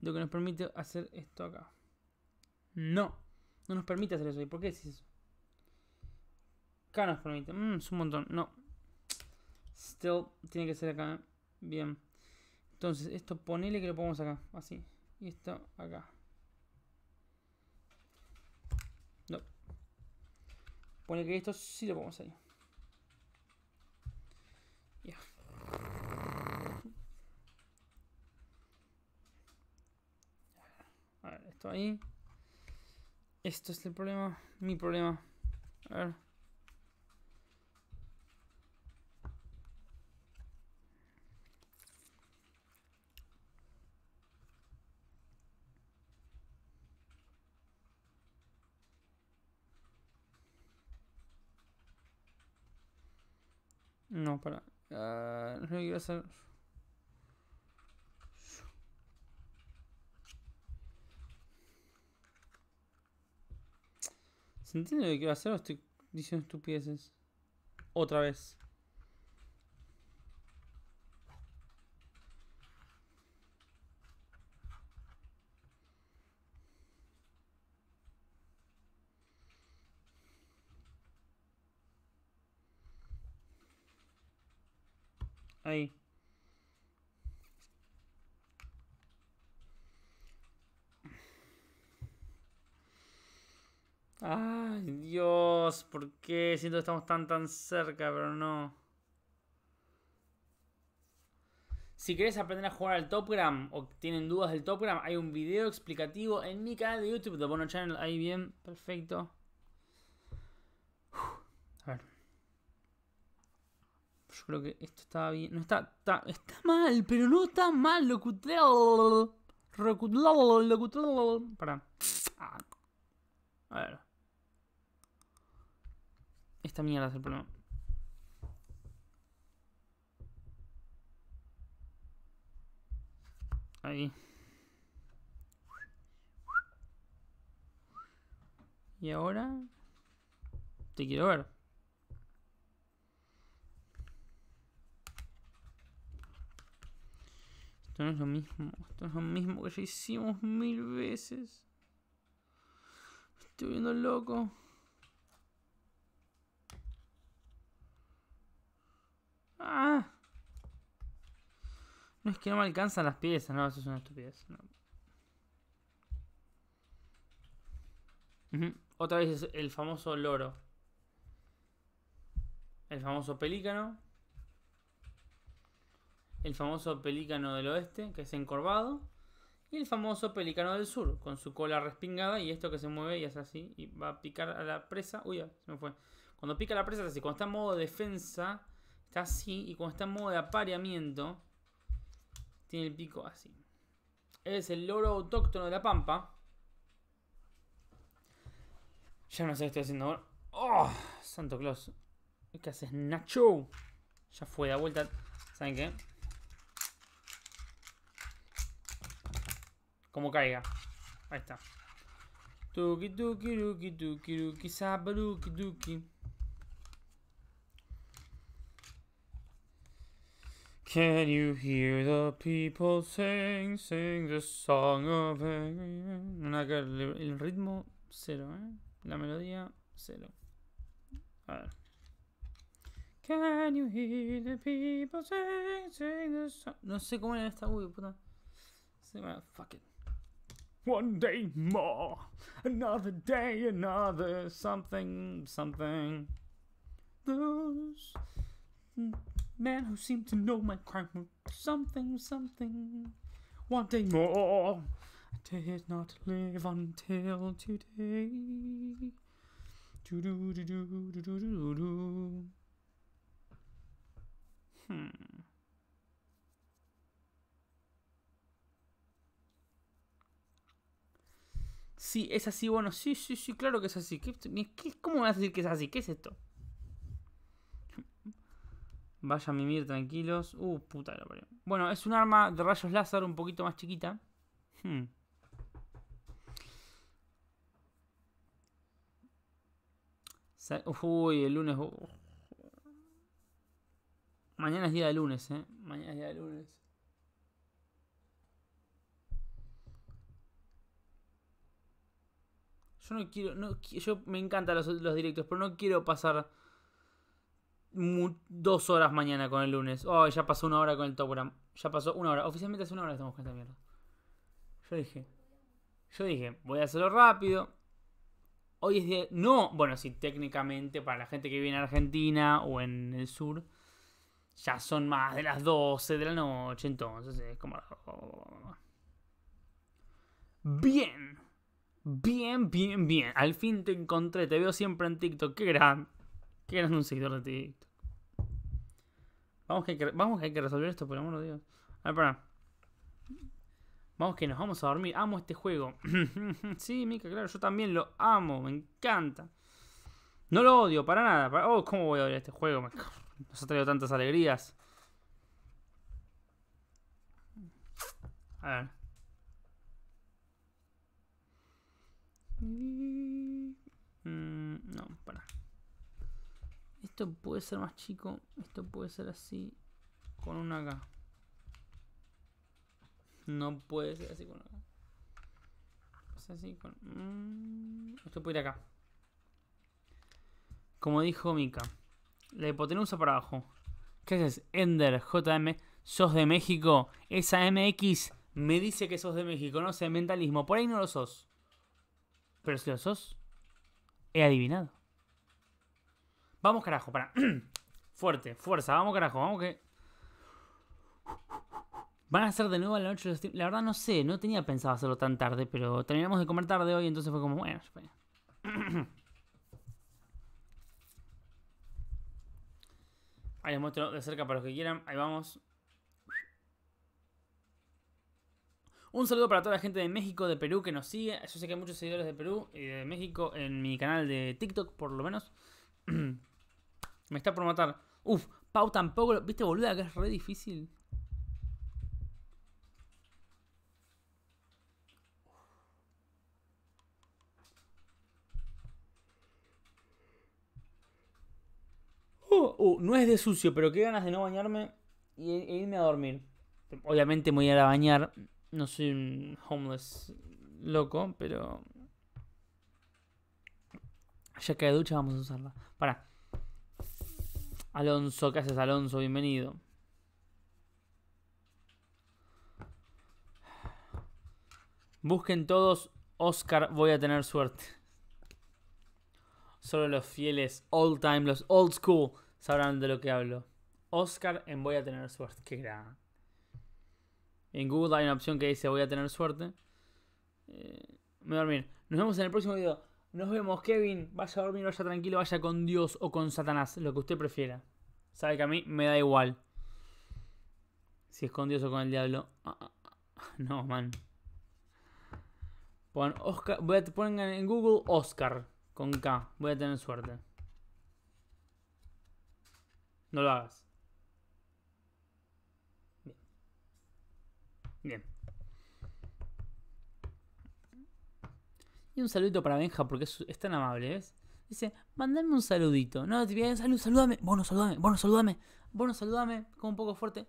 S1: Lo que nos permite hacer esto acá. No. No nos permite hacer eso. ¿Y por qué es eso? Acá nos permite. Mm, es un montón. No. Still tiene que ser acá. Bien. Entonces, esto ponele que lo pongamos acá. Así. Y esto acá. Pone que esto sí lo podemos ahí. Ya. A ver, esto ahí. Esto es el problema. Mi problema. A ver. vamos para... Uh, no a hacer... ¿Se entiende lo que quiero hacer o estoy diciendo estupideces? Otra vez. Ahí. Ay, Dios, ¿por qué? Siento que estamos tan tan cerca, pero no. Si querés aprender a jugar al Topgram o tienen dudas del Topgram, hay un video explicativo en mi canal de YouTube, de Bono Channel, ahí bien, perfecto. Yo creo que esto está bien. No está, está, mal, pero no está mal, locutel. Locutel, locutel. Pará. Ah. A ver. Esta mierda es el problema. Ahí. Y ahora... Te quiero ver. Esto no es lo mismo. Esto es lo mismo que ya hicimos mil veces. estoy viendo loco. Ah. No es que no me alcanzan las piezas. No, eso es una estupidez. Otra vez es el famoso loro. El famoso pelícano el famoso pelícano del oeste, que es encorvado, y el famoso pelícano del sur, con su cola respingada y esto que se mueve y es así, y va a picar a la presa. Uy, se me fue. Cuando pica la presa es así, cuando está en modo defensa, está así, y cuando está en modo de apareamiento, tiene el pico así. Es el loro autóctono de la pampa. Ya no sé qué estoy haciendo ahora. ¡Oh! Santo Claus. ¿Qué haces, Nacho? Ya fue, da vuelta. ¿Saben qué? Como caiga. Ahí está. Tuki tuki tuki tuki tuki sabaruki tuki. Can you hear the people sing, sing the song of El ritmo, cero, ¿eh? La melodía, cero. A ver. Can you hear the people sing, sing the song... No sé cómo era esta, uy, puta. Fuck it. One day more, another day, another something, something. Those men who seem to know my crime something, something. One day more, I did not live until today. Do do do do do do do. Hmm. Sí, es así, bueno, sí, sí, sí, claro que es así. cómo me vas a decir que es así? ¿Qué es esto? Vaya a mimir tranquilos. Uh, puta la Bueno, es un arma de rayos láser un poquito más chiquita. Hmm. Uy, el lunes. Uh. Mañana es día de lunes, eh. Mañana es día de lunes. Yo no quiero. yo me encantan los, directos, pero no quiero pasar dos horas mañana con el lunes. Oh, ya pasó una hora con el topgram Ya pasó una hora. Oficialmente hace una hora que estamos con esta mierda. Yo dije. Yo dije, voy a hacerlo rápido. Hoy es día. No, bueno, sí, técnicamente para la gente que vive en Argentina o en el sur. Ya son más de las 12 de la noche, entonces es como. Oh. Bien. Bien, bien, bien. Al fin te encontré. Te veo siempre en TikTok. Qué gran. Qué gran un seguidor de TikTok. Vamos que, hay que, vamos hay que resolver esto, por amor de Dios. A ver, para. Vamos que nos vamos a dormir. Amo este juego. sí, Mika, claro. Yo también lo amo. Me encanta. No lo odio, para nada. Oh, ¿cómo voy a odiar este juego? Nos ha traído tantas alegrías. A ver. Mm, no, para. Esto puede ser más chico. Esto puede ser así. Con una acá. No puede ser así con una Es así con... Mm, esto puede ir acá. Como dijo Mika. La hipotenusa para abajo. ¿Qué haces? Ender, JM. ¿Sos de México? Esa MX me dice que sos de México. No sé, mentalismo. Por ahí no lo sos preciosos he adivinado. Vamos, carajo, para. Fuerte, fuerza, vamos, carajo, vamos que. Van a ser de nuevo a la noche La verdad no sé, no tenía pensado hacerlo tan tarde, pero terminamos de comer tarde hoy, entonces fue como, bueno, Ahí les muestro de cerca para los que quieran. Ahí vamos. Un saludo para toda la gente de México, de Perú que nos sigue. Yo sé que hay muchos seguidores de Perú y de México en mi canal de TikTok, por lo menos. Me está por matar. Uf, Pau tampoco. ¿Viste, boluda, que es re difícil? Oh, uh, no es de sucio, pero qué ganas de no bañarme y e, e irme a dormir. Obviamente me voy a ir a bañar. No soy un homeless loco, pero. Ya que ducha vamos a usarla. Para Alonso, ¿qué haces, Alonso? Bienvenido. Busquen todos Oscar, voy a tener suerte. Solo los fieles old time, los old school, sabrán de lo que hablo. Oscar en voy a tener suerte. Qué gran. En Google hay una opción que dice voy a tener suerte. Eh, me voy a dormir. Nos vemos en el próximo video. Nos vemos, Kevin. Vaya a dormir, vaya tranquilo, vaya con Dios o con Satanás, lo que usted prefiera. Sabe que a mí me da igual. Si es con Dios o con el diablo. Ah, ah, ah. No, man. Oscar, voy a, pongan en Google Oscar con K. Voy a tener suerte. No lo hagas. Y un saludito para Benja porque es, tan amable, ¿ves? Dice, mandame un saludito. No, te un salud, saludame. Bueno, saludame, bueno, saludame. Bueno, saludame, como un poco fuerte.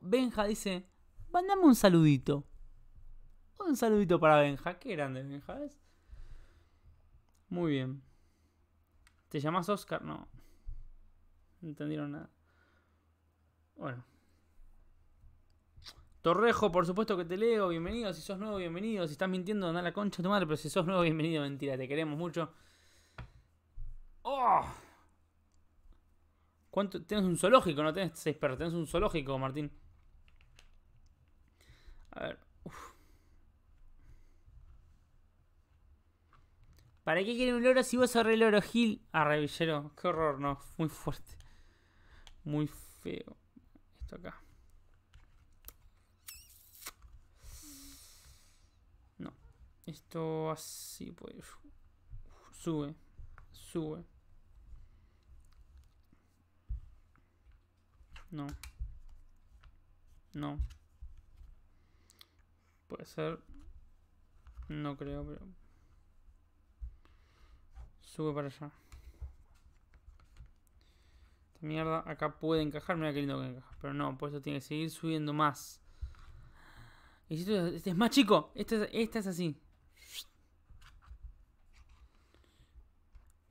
S1: Benja dice, mandame un saludito. Un saludito para Benja. Qué grande, Benja, ¿ves? Muy bien. ¿Te llamas Oscar? No. No entendieron nada. Bueno. Torrejo, por supuesto que te leo, bienvenido, si sos nuevo, bienvenido, si estás mintiendo, anda la concha de tu madre, pero si sos nuevo, bienvenido, mentira, te queremos mucho. ¡Oh! ¿Cuánto? tienes un zoológico, no tenés seis perros, Tienes un zoológico, Martín. A ver. ¿Para qué quieren un loro si vos a re loro, Gil? Ah, revillero. Qué horror, no. Muy fuerte. Muy feo. Esto acá. Esto así, pues. Sube, sube. No. No. Puede ser. No creo, pero. Sube para allá. Esta mierda acá puede encajar. Mira qué lindo que encaja. Pero no, por eso tiene que seguir subiendo más. Y si este es más chico. esta este es así.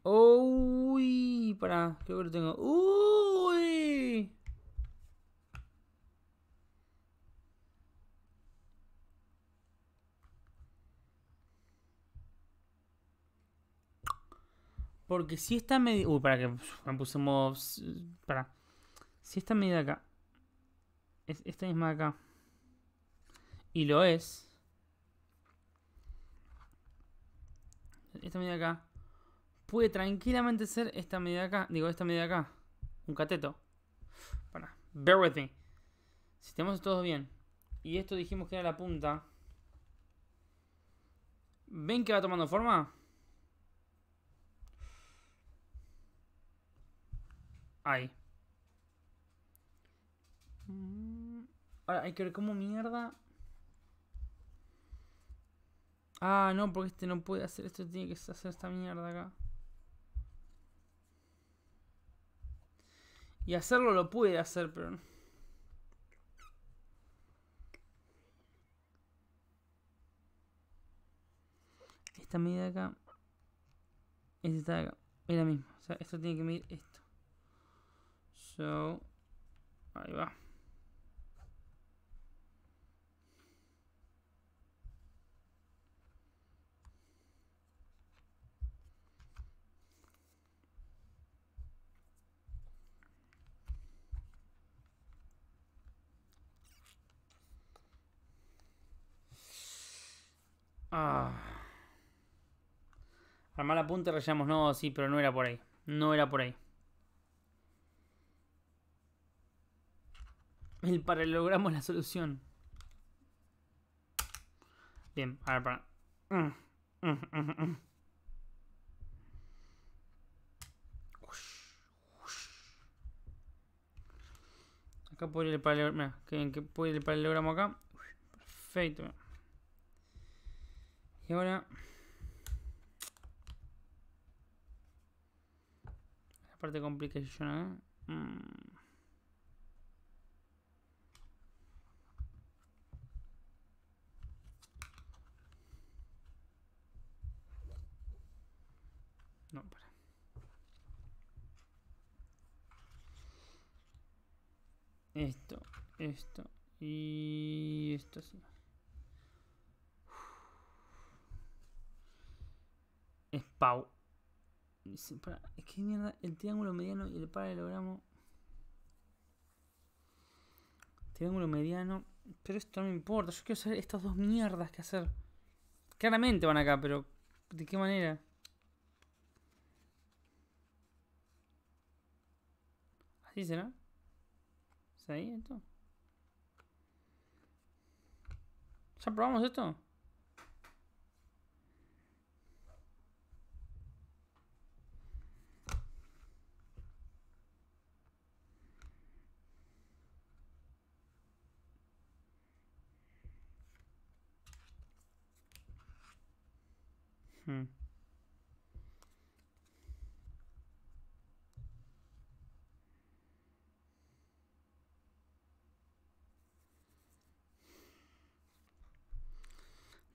S1: Uy, para, creo que lo tengo. Uy. Porque si esta medida... Uy, para que me Para. Si esta medida acá... Es esta misma de acá. Y lo es. Esta medida acá puede tranquilamente ser esta medida acá. Digo, esta medida acá. Un cateto. Para, bear with me. Si tenemos todo bien. Y esto dijimos que era la punta. ¿Ven que va tomando forma? Ahí. Ahora hay que ver cómo mierda. Ah, no, porque este no puede hacer esto. Tiene que hacer esta mierda acá. Y hacerlo lo puede hacer, pero... Esta medida acá... esta de acá. Es la misma. O sea, esto tiene que medir esto. So... Ahí va. Ah. Al mal apunte rayamos. No, sí, pero no era por ahí. No era por ahí. El paralelogramo es la solución. Bien, a ver, para. Acá puedo ir el paralelogramo. Mira, que puedo ir el paralelogramo acá. Perfecto. Y ahora... La parte complication, ¿eh? mm. No, Esto, esto y esto sí. es Pau. es que mierda, el triángulo mediano y el paralelogramo. Triángulo mediano. Pero esto no me importa. Yo quiero hacer estas dos mierdas que hacer. Claramente van acá, pero ¿de qué manera? ¿Así será? ahí esto? ¿Ya probamos esto?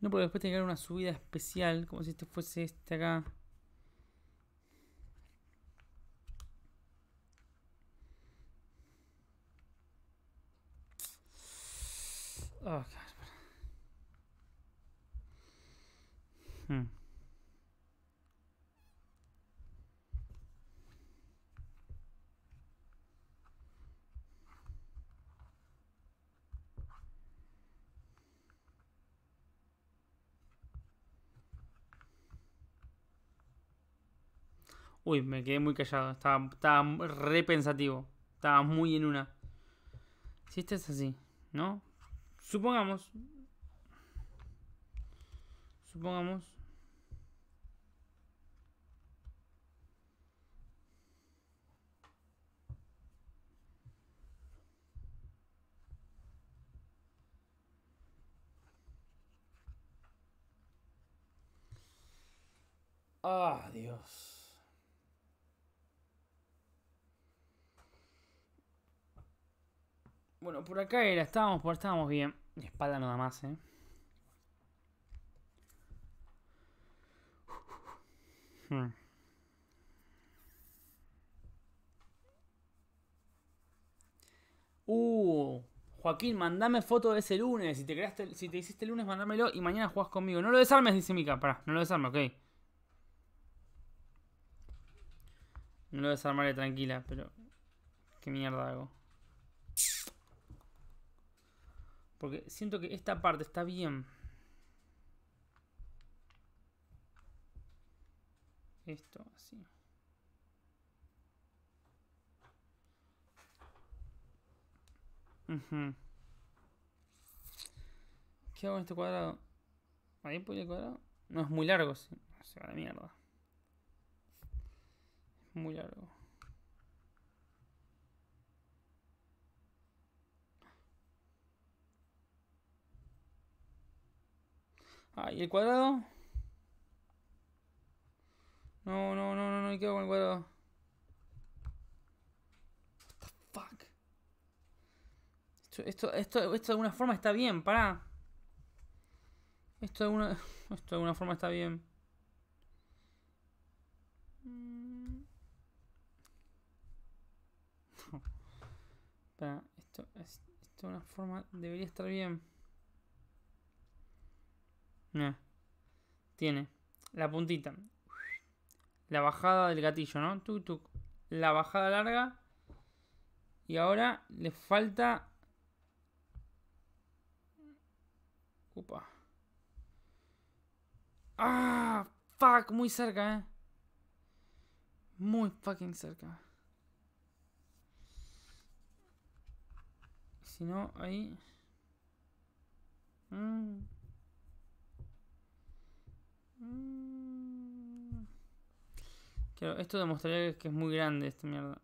S1: No, porque después tiene que haber una subida especial, como si este fuese este acá. Oh, Hmm. Uy, me quedé muy callado. Estaba, estaba re Estaba muy en una. Si estás es así, ¿no? Supongamos. Supongamos. Ah, Dios. Bueno, por acá era, estábamos, por, estábamos bien. Espalda nada más, eh. Hmm. Uh, Joaquín, mandame foto de ese lunes. Si te, creaste, si te hiciste el lunes, mandámelo y mañana jugás conmigo. No lo desarmes, dice Mika. Pará, no lo desarmes, ok. No lo desarmaré tranquila, pero... ¿Qué mierda hago? Porque siento que esta parte está bien. Esto así. ¿Qué hago con este cuadrado? ¿Ahí puede el cuadrado? No, es muy largo. Sí. Se va de mierda. Es muy largo. Ah, ¿y el cuadrado? No, no, no, no, no me quedo con el cuadrado. What the fuck? Esto, esto, esto, esto de alguna forma está bien, pará. Esto de alguna, esto de alguna forma está bien. No. Mm. esto, esto de una forma debería estar bien. Tiene la puntita. La bajada del gatillo, ¿no? Tu La bajada larga. Y ahora le falta... Upa. ¡Ah! ¡Fuck! Muy cerca, ¿eh? Muy fucking cerca. Si no, ahí... Mm. Mm. esto demostraría que es muy grande esta mierda.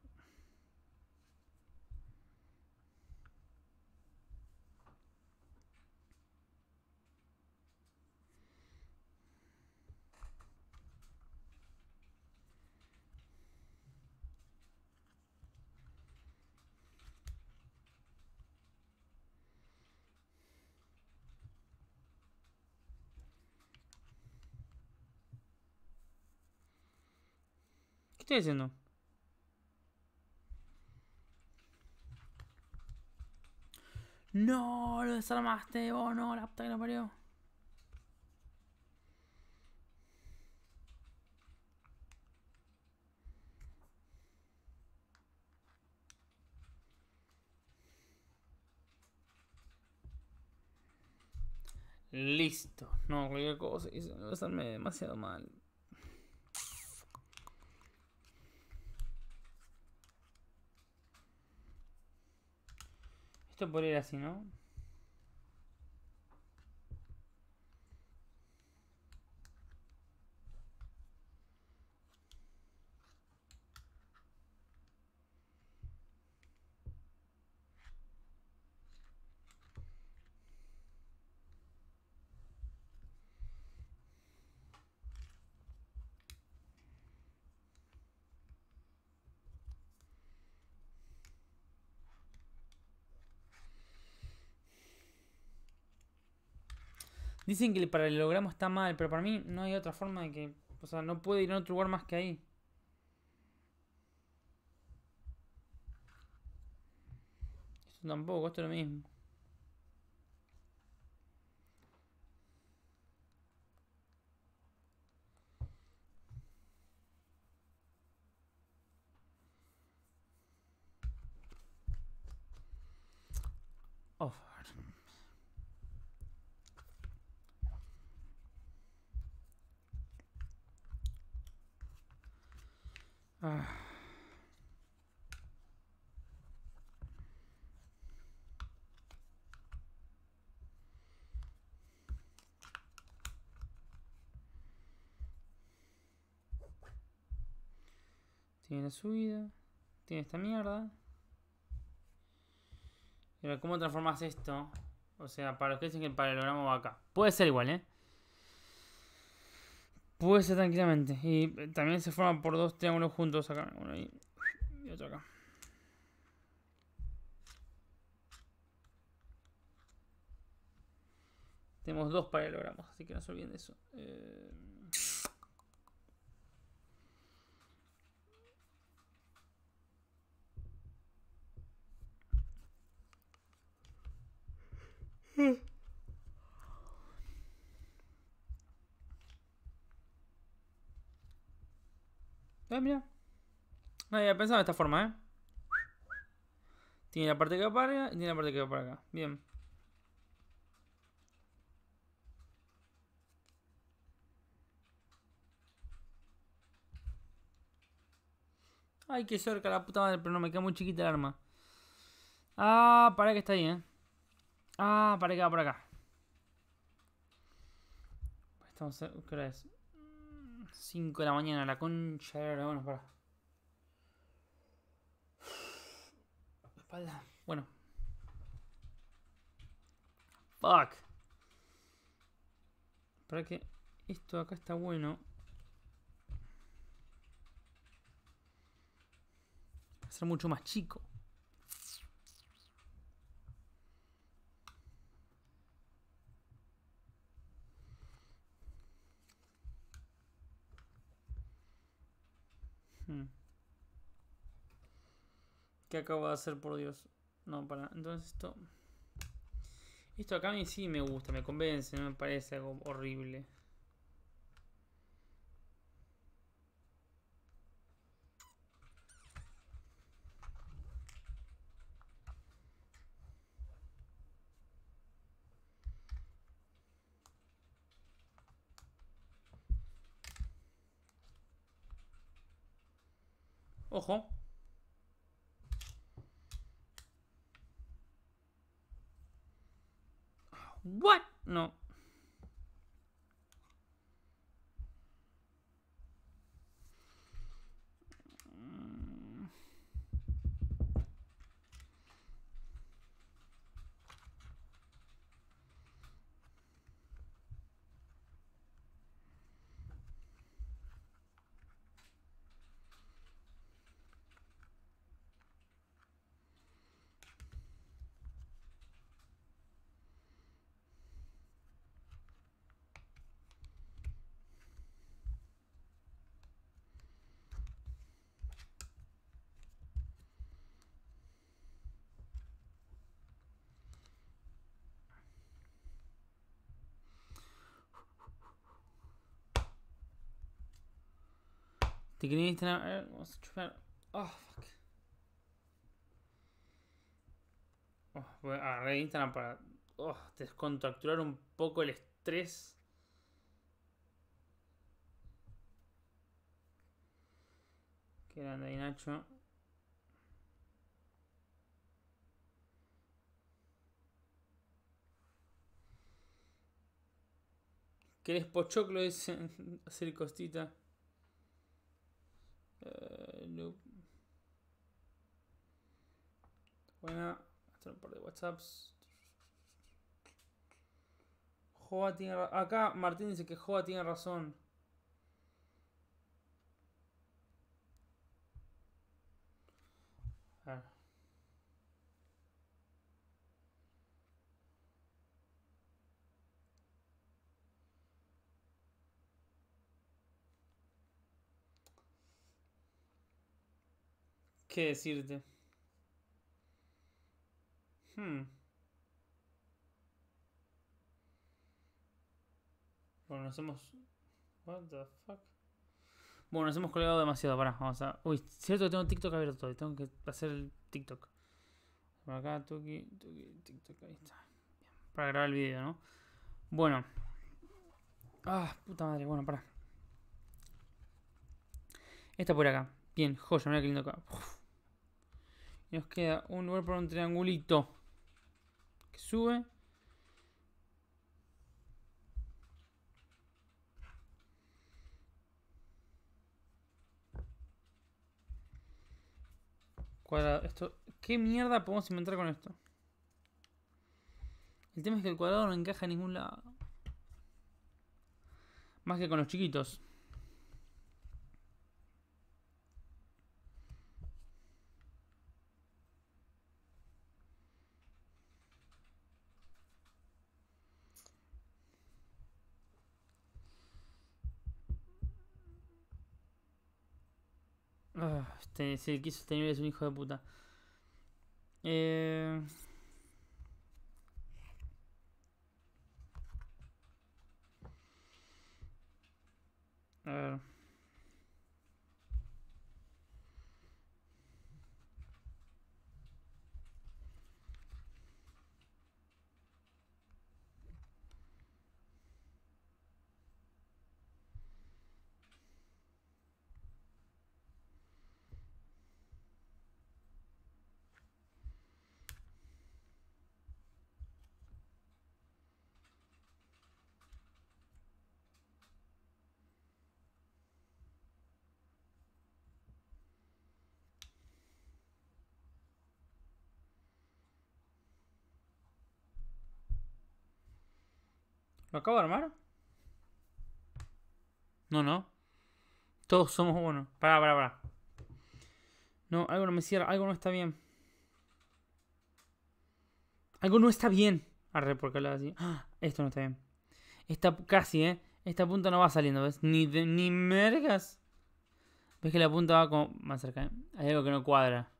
S1: estoy haciendo? No, lo desarmaste. Oh, no, la puta que lo parió. Listo. No, cualquier cosa. Hice estarme demasiado mal. ir así, ¿no? Dicen que el paralelogramo está mal, pero para mí no hay otra forma de que... O sea, no puede ir a otro lugar más que ahí. Esto tampoco, esto es lo mismo. Tiene la subida. Tiene esta mierda. ¿cómo transformas esto? O sea, para los que dicen que el paralelogramo va acá. Puede ser igual, ¿eh? Puede ser tranquilamente. Y eh, también se forman por dos triángulos juntos acá. Uno ahí y otro acá. Tenemos dos paralelogramos, así que no se olviden de eso. Eh, mira. No había pensado de esta forma, ¿eh? Tiene la parte que va para acá y tiene la parte que va para acá. Bien. Ay, qué cerca la puta madre, pero no me queda muy chiquita el arma. Ah, para que está ahí, ¿eh? Ah, para que va por acá. Estamos... ¿Qué 5 de la mañana, la concha de la bueno, para. La espalda. Bueno. Fuck. Para que esto acá está bueno. Va a ser mucho más chico. Hmm. ¿Qué acabo de hacer por Dios? No, para. Entonces esto. Esto acá a mí sí me gusta, me convence, no me parece algo horrible. Ojo. What? No. Te quería instalar. vamos a chupar. Oh, fuck. Oh, voy a agarrar Instagram para oh, descontracturar un poco el estrés. Qué grande ahí, Nacho. ¿Querés pochoclo? Dice hacer costita. Eh, no. Buena. Hacer un par de WhatsApps. Joa tiene Acá Martín dice que Joa tiene razón. qué decirte. Hmm. Bueno, nos hemos... What the fuck? Bueno, nos hemos colgado demasiado. Pará, vamos a... Uy, cierto que tengo TikTok abierto y Tengo que hacer el TikTok. Por acá, TikTok. Ahí está. Para grabar el video, ¿no? Bueno. Ah, puta madre. Bueno, pará. Esta por acá. Bien, joya. Mira qué lindo acá. Y nos queda un lugar por un triangulito. Que sube. Cuadrado. Esto, ¿Qué mierda podemos inventar con esto? El tema es que el cuadrado no encaja en ningún lado. Más que con los chiquitos. Este, si el quiso es un hijo de puta. Eh... ¿Lo acabo de armar? No, no. Todos somos buenos. Pará, pará, pará. No, algo no me cierra. Algo no está bien. Algo no está bien. Arre, porque así. Ah, esto no está bien. Está casi, ¿eh? Esta punta no va saliendo, ¿ves? Ni, de, ni mergas. ¿Ves que la punta va como más cerca? ¿eh? Hay algo que no cuadra.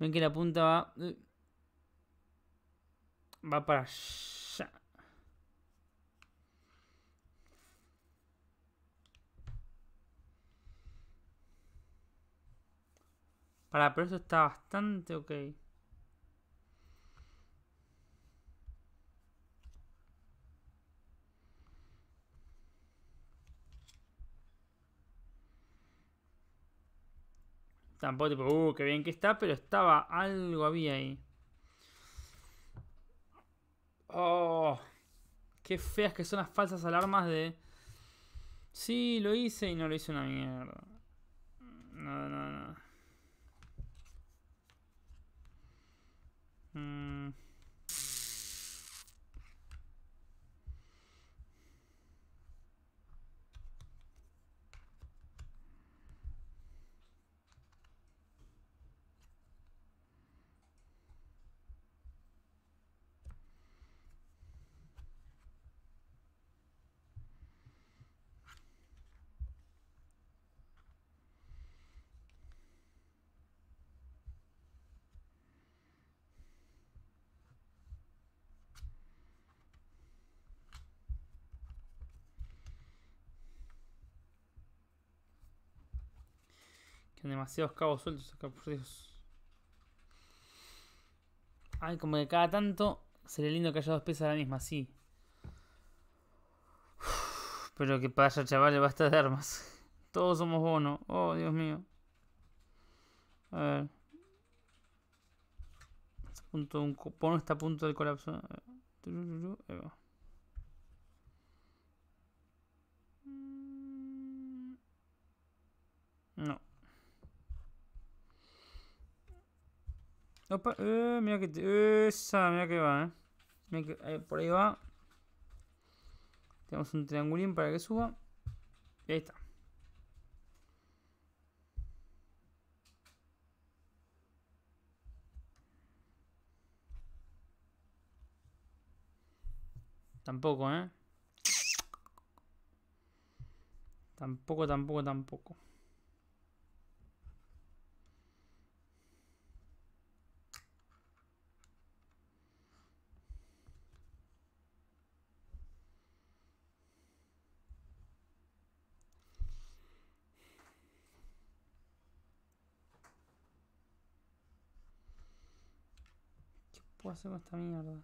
S1: Ven que la punta va... Eh? Va para... pero eso está bastante ok. Tampoco tipo, uh, qué bien que está, pero estaba, algo había ahí. Oh, qué feas que son las falsas alarmas de... Sí, lo hice y no lo hice una mierda. No, no, no. Hmm. demasiados cabos sueltos acá, por Dios. Ay, como que cada tanto sería lindo que haya dos piezas la misma, sí. pero que pasa, chaval, basta de armas. Todos somos bono. Oh, Dios mío. A ver. punto un cupón está a punto del colapso. No. Opa, eh, mira que... mira que va, eh. Mira que, eh, por ahí va. Tenemos un triangulín para que suba. Y ahí está. Tampoco, ¿eh? Tampoco, tampoco, tampoco. hacemos esta mierda?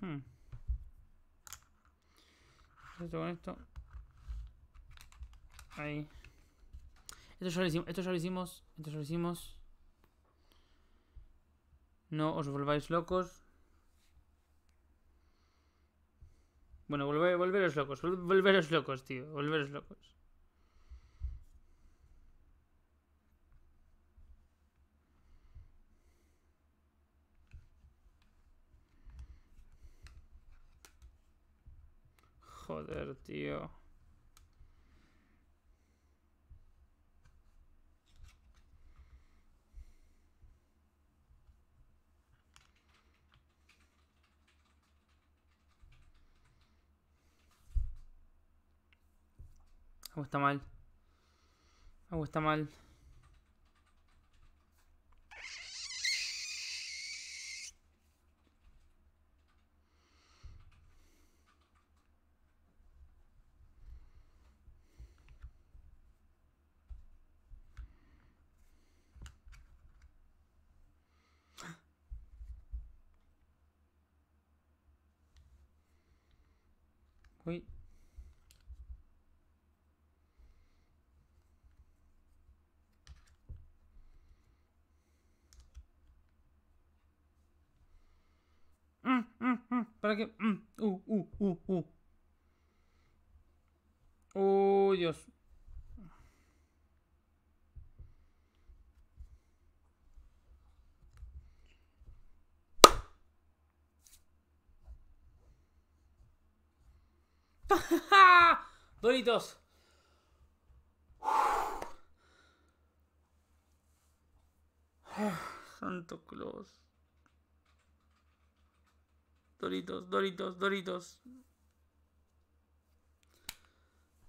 S1: Hmm. Esto con esto. Ahí. Esto ya lo hicimos. Esto ya lo hicimos. Esto lo hicimos. No os volváis locos. Bueno, volveros locos. Volveros locos, tío. Volveros locos. Joder, tío. Algo está mal. Algo está mal. Para que. Mm, uh, uh, uh, uh, Oh, Dios. Doritos. Santo Claus. Doritos, Doritos, Doritos.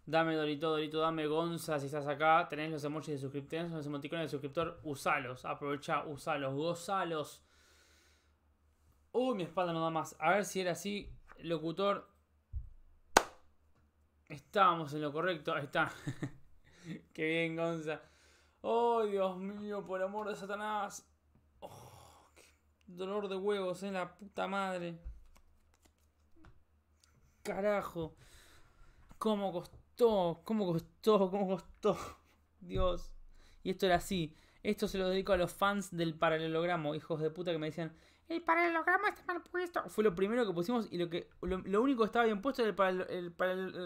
S1: Dame Dorito, Dorito, dame Gonza si estás acá. Tenés los emojis de suscriptores, los emoticones de suscriptor. Usalos, aprovecha, usalos, gozalos. Uy, mi espalda no da más. A ver si era así, locutor. Estábamos en lo correcto, ahí está. Qué bien, Gonza. Oh, Dios mío, por amor de Satanás. Oh, dolor de huevos, en eh, la puta madre carajo. ¿Cómo costó? ¿Cómo costó? ¿Cómo costó? Dios. Y esto era así. Esto se lo dedico a los fans del paralelogramo, hijos de puta que me decían, el paralelogramo está mal puesto. Fue lo primero que pusimos y lo, que, lo, único que estaba bien puesto era el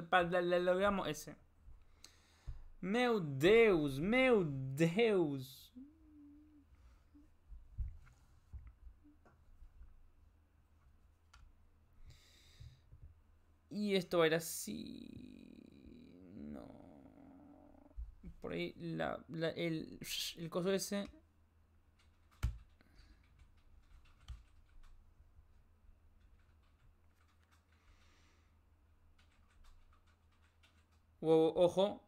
S1: paralelogramo ese. Meu Deus, meu Deus. Y esto va a ir así. No. Por ahí la, el, el coso ese. Wow, ojo.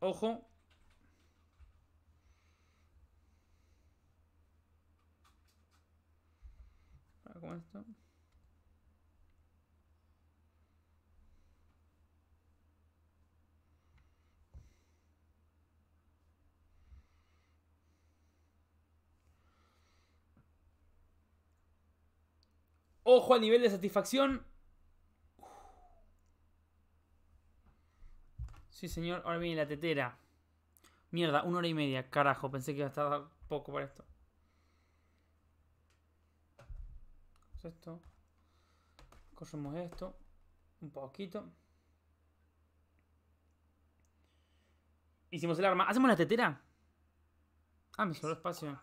S1: Ojo. ¿Cómo Ojo al nivel de satisfacción. Sí, señor. Ahora viene la tetera. Mierda, una hora y media. Carajo, pensé que iba a estar poco para esto. Pues esto. Cogemos esto. Un poquito. Hicimos el arma. ¿Hacemos la tetera? Ah, me sobró espacio.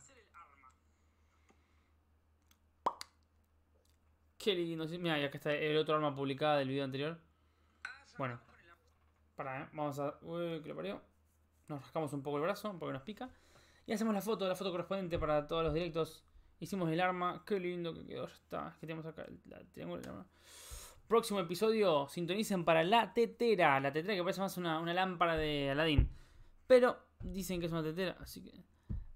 S1: Qué lindo. Mira, ya que está el otro arma publicada del video anterior. Bueno. Para, eh. vamos a... Uy, que lo parió. Nos rascamos un poco el brazo porque nos pica. Y hacemos la foto, la foto correspondiente para todos los directos. Hicimos el arma. Qué lindo que quedó. Ya está. Es que tenemos acá el, triángulo del arma. Próximo episodio. Sintonicen para la tetera. La tetera que parece más una, una lámpara de Aladdin. Pero dicen que es una tetera. Así que...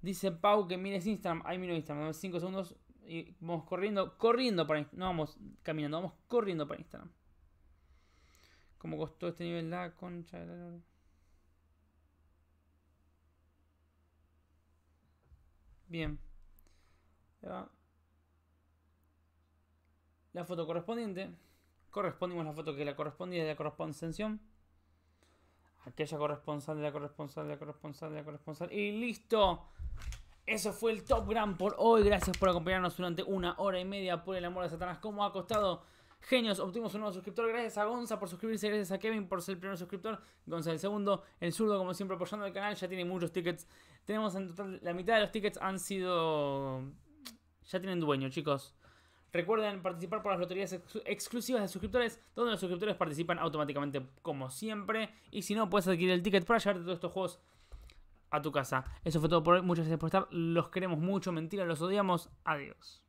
S1: Dice Pau que mires Instagram. Ahí miro Instagram. 5 segundos. Y vamos corriendo, corriendo para No vamos caminando, vamos corriendo para Instagram. ¿Cómo costó este nivel la concha Bien. La foto correspondiente. Correspondimos la foto que la correspondía de la correspondencia. Aquella corresponsal de la corresponsal de la corresponsal la corresponsal. Y listo. Eso fue el Top grand por hoy. Gracias por acompañarnos durante una hora y media. Por el amor de Satanás, ¿cómo ha costado? Genios, obtuvimos un nuevo suscriptor. Gracias a Gonza por suscribirse. Gracias a Kevin por ser el primer suscriptor. Gonza el segundo. El zurdo, como siempre, apoyando el canal. Ya tiene muchos tickets. Tenemos en total la mitad de los tickets han sido. Ya tienen dueño, chicos. Recuerden participar por las loterías exclusivas de suscriptores, donde los suscriptores participan automáticamente, como siempre. Y si no, puedes adquirir el ticket para llevarte todos estos juegos a tu casa. Eso fue todo por hoy. Muchas gracias por estar. Los queremos mucho. Mentira, los odiamos. Adiós.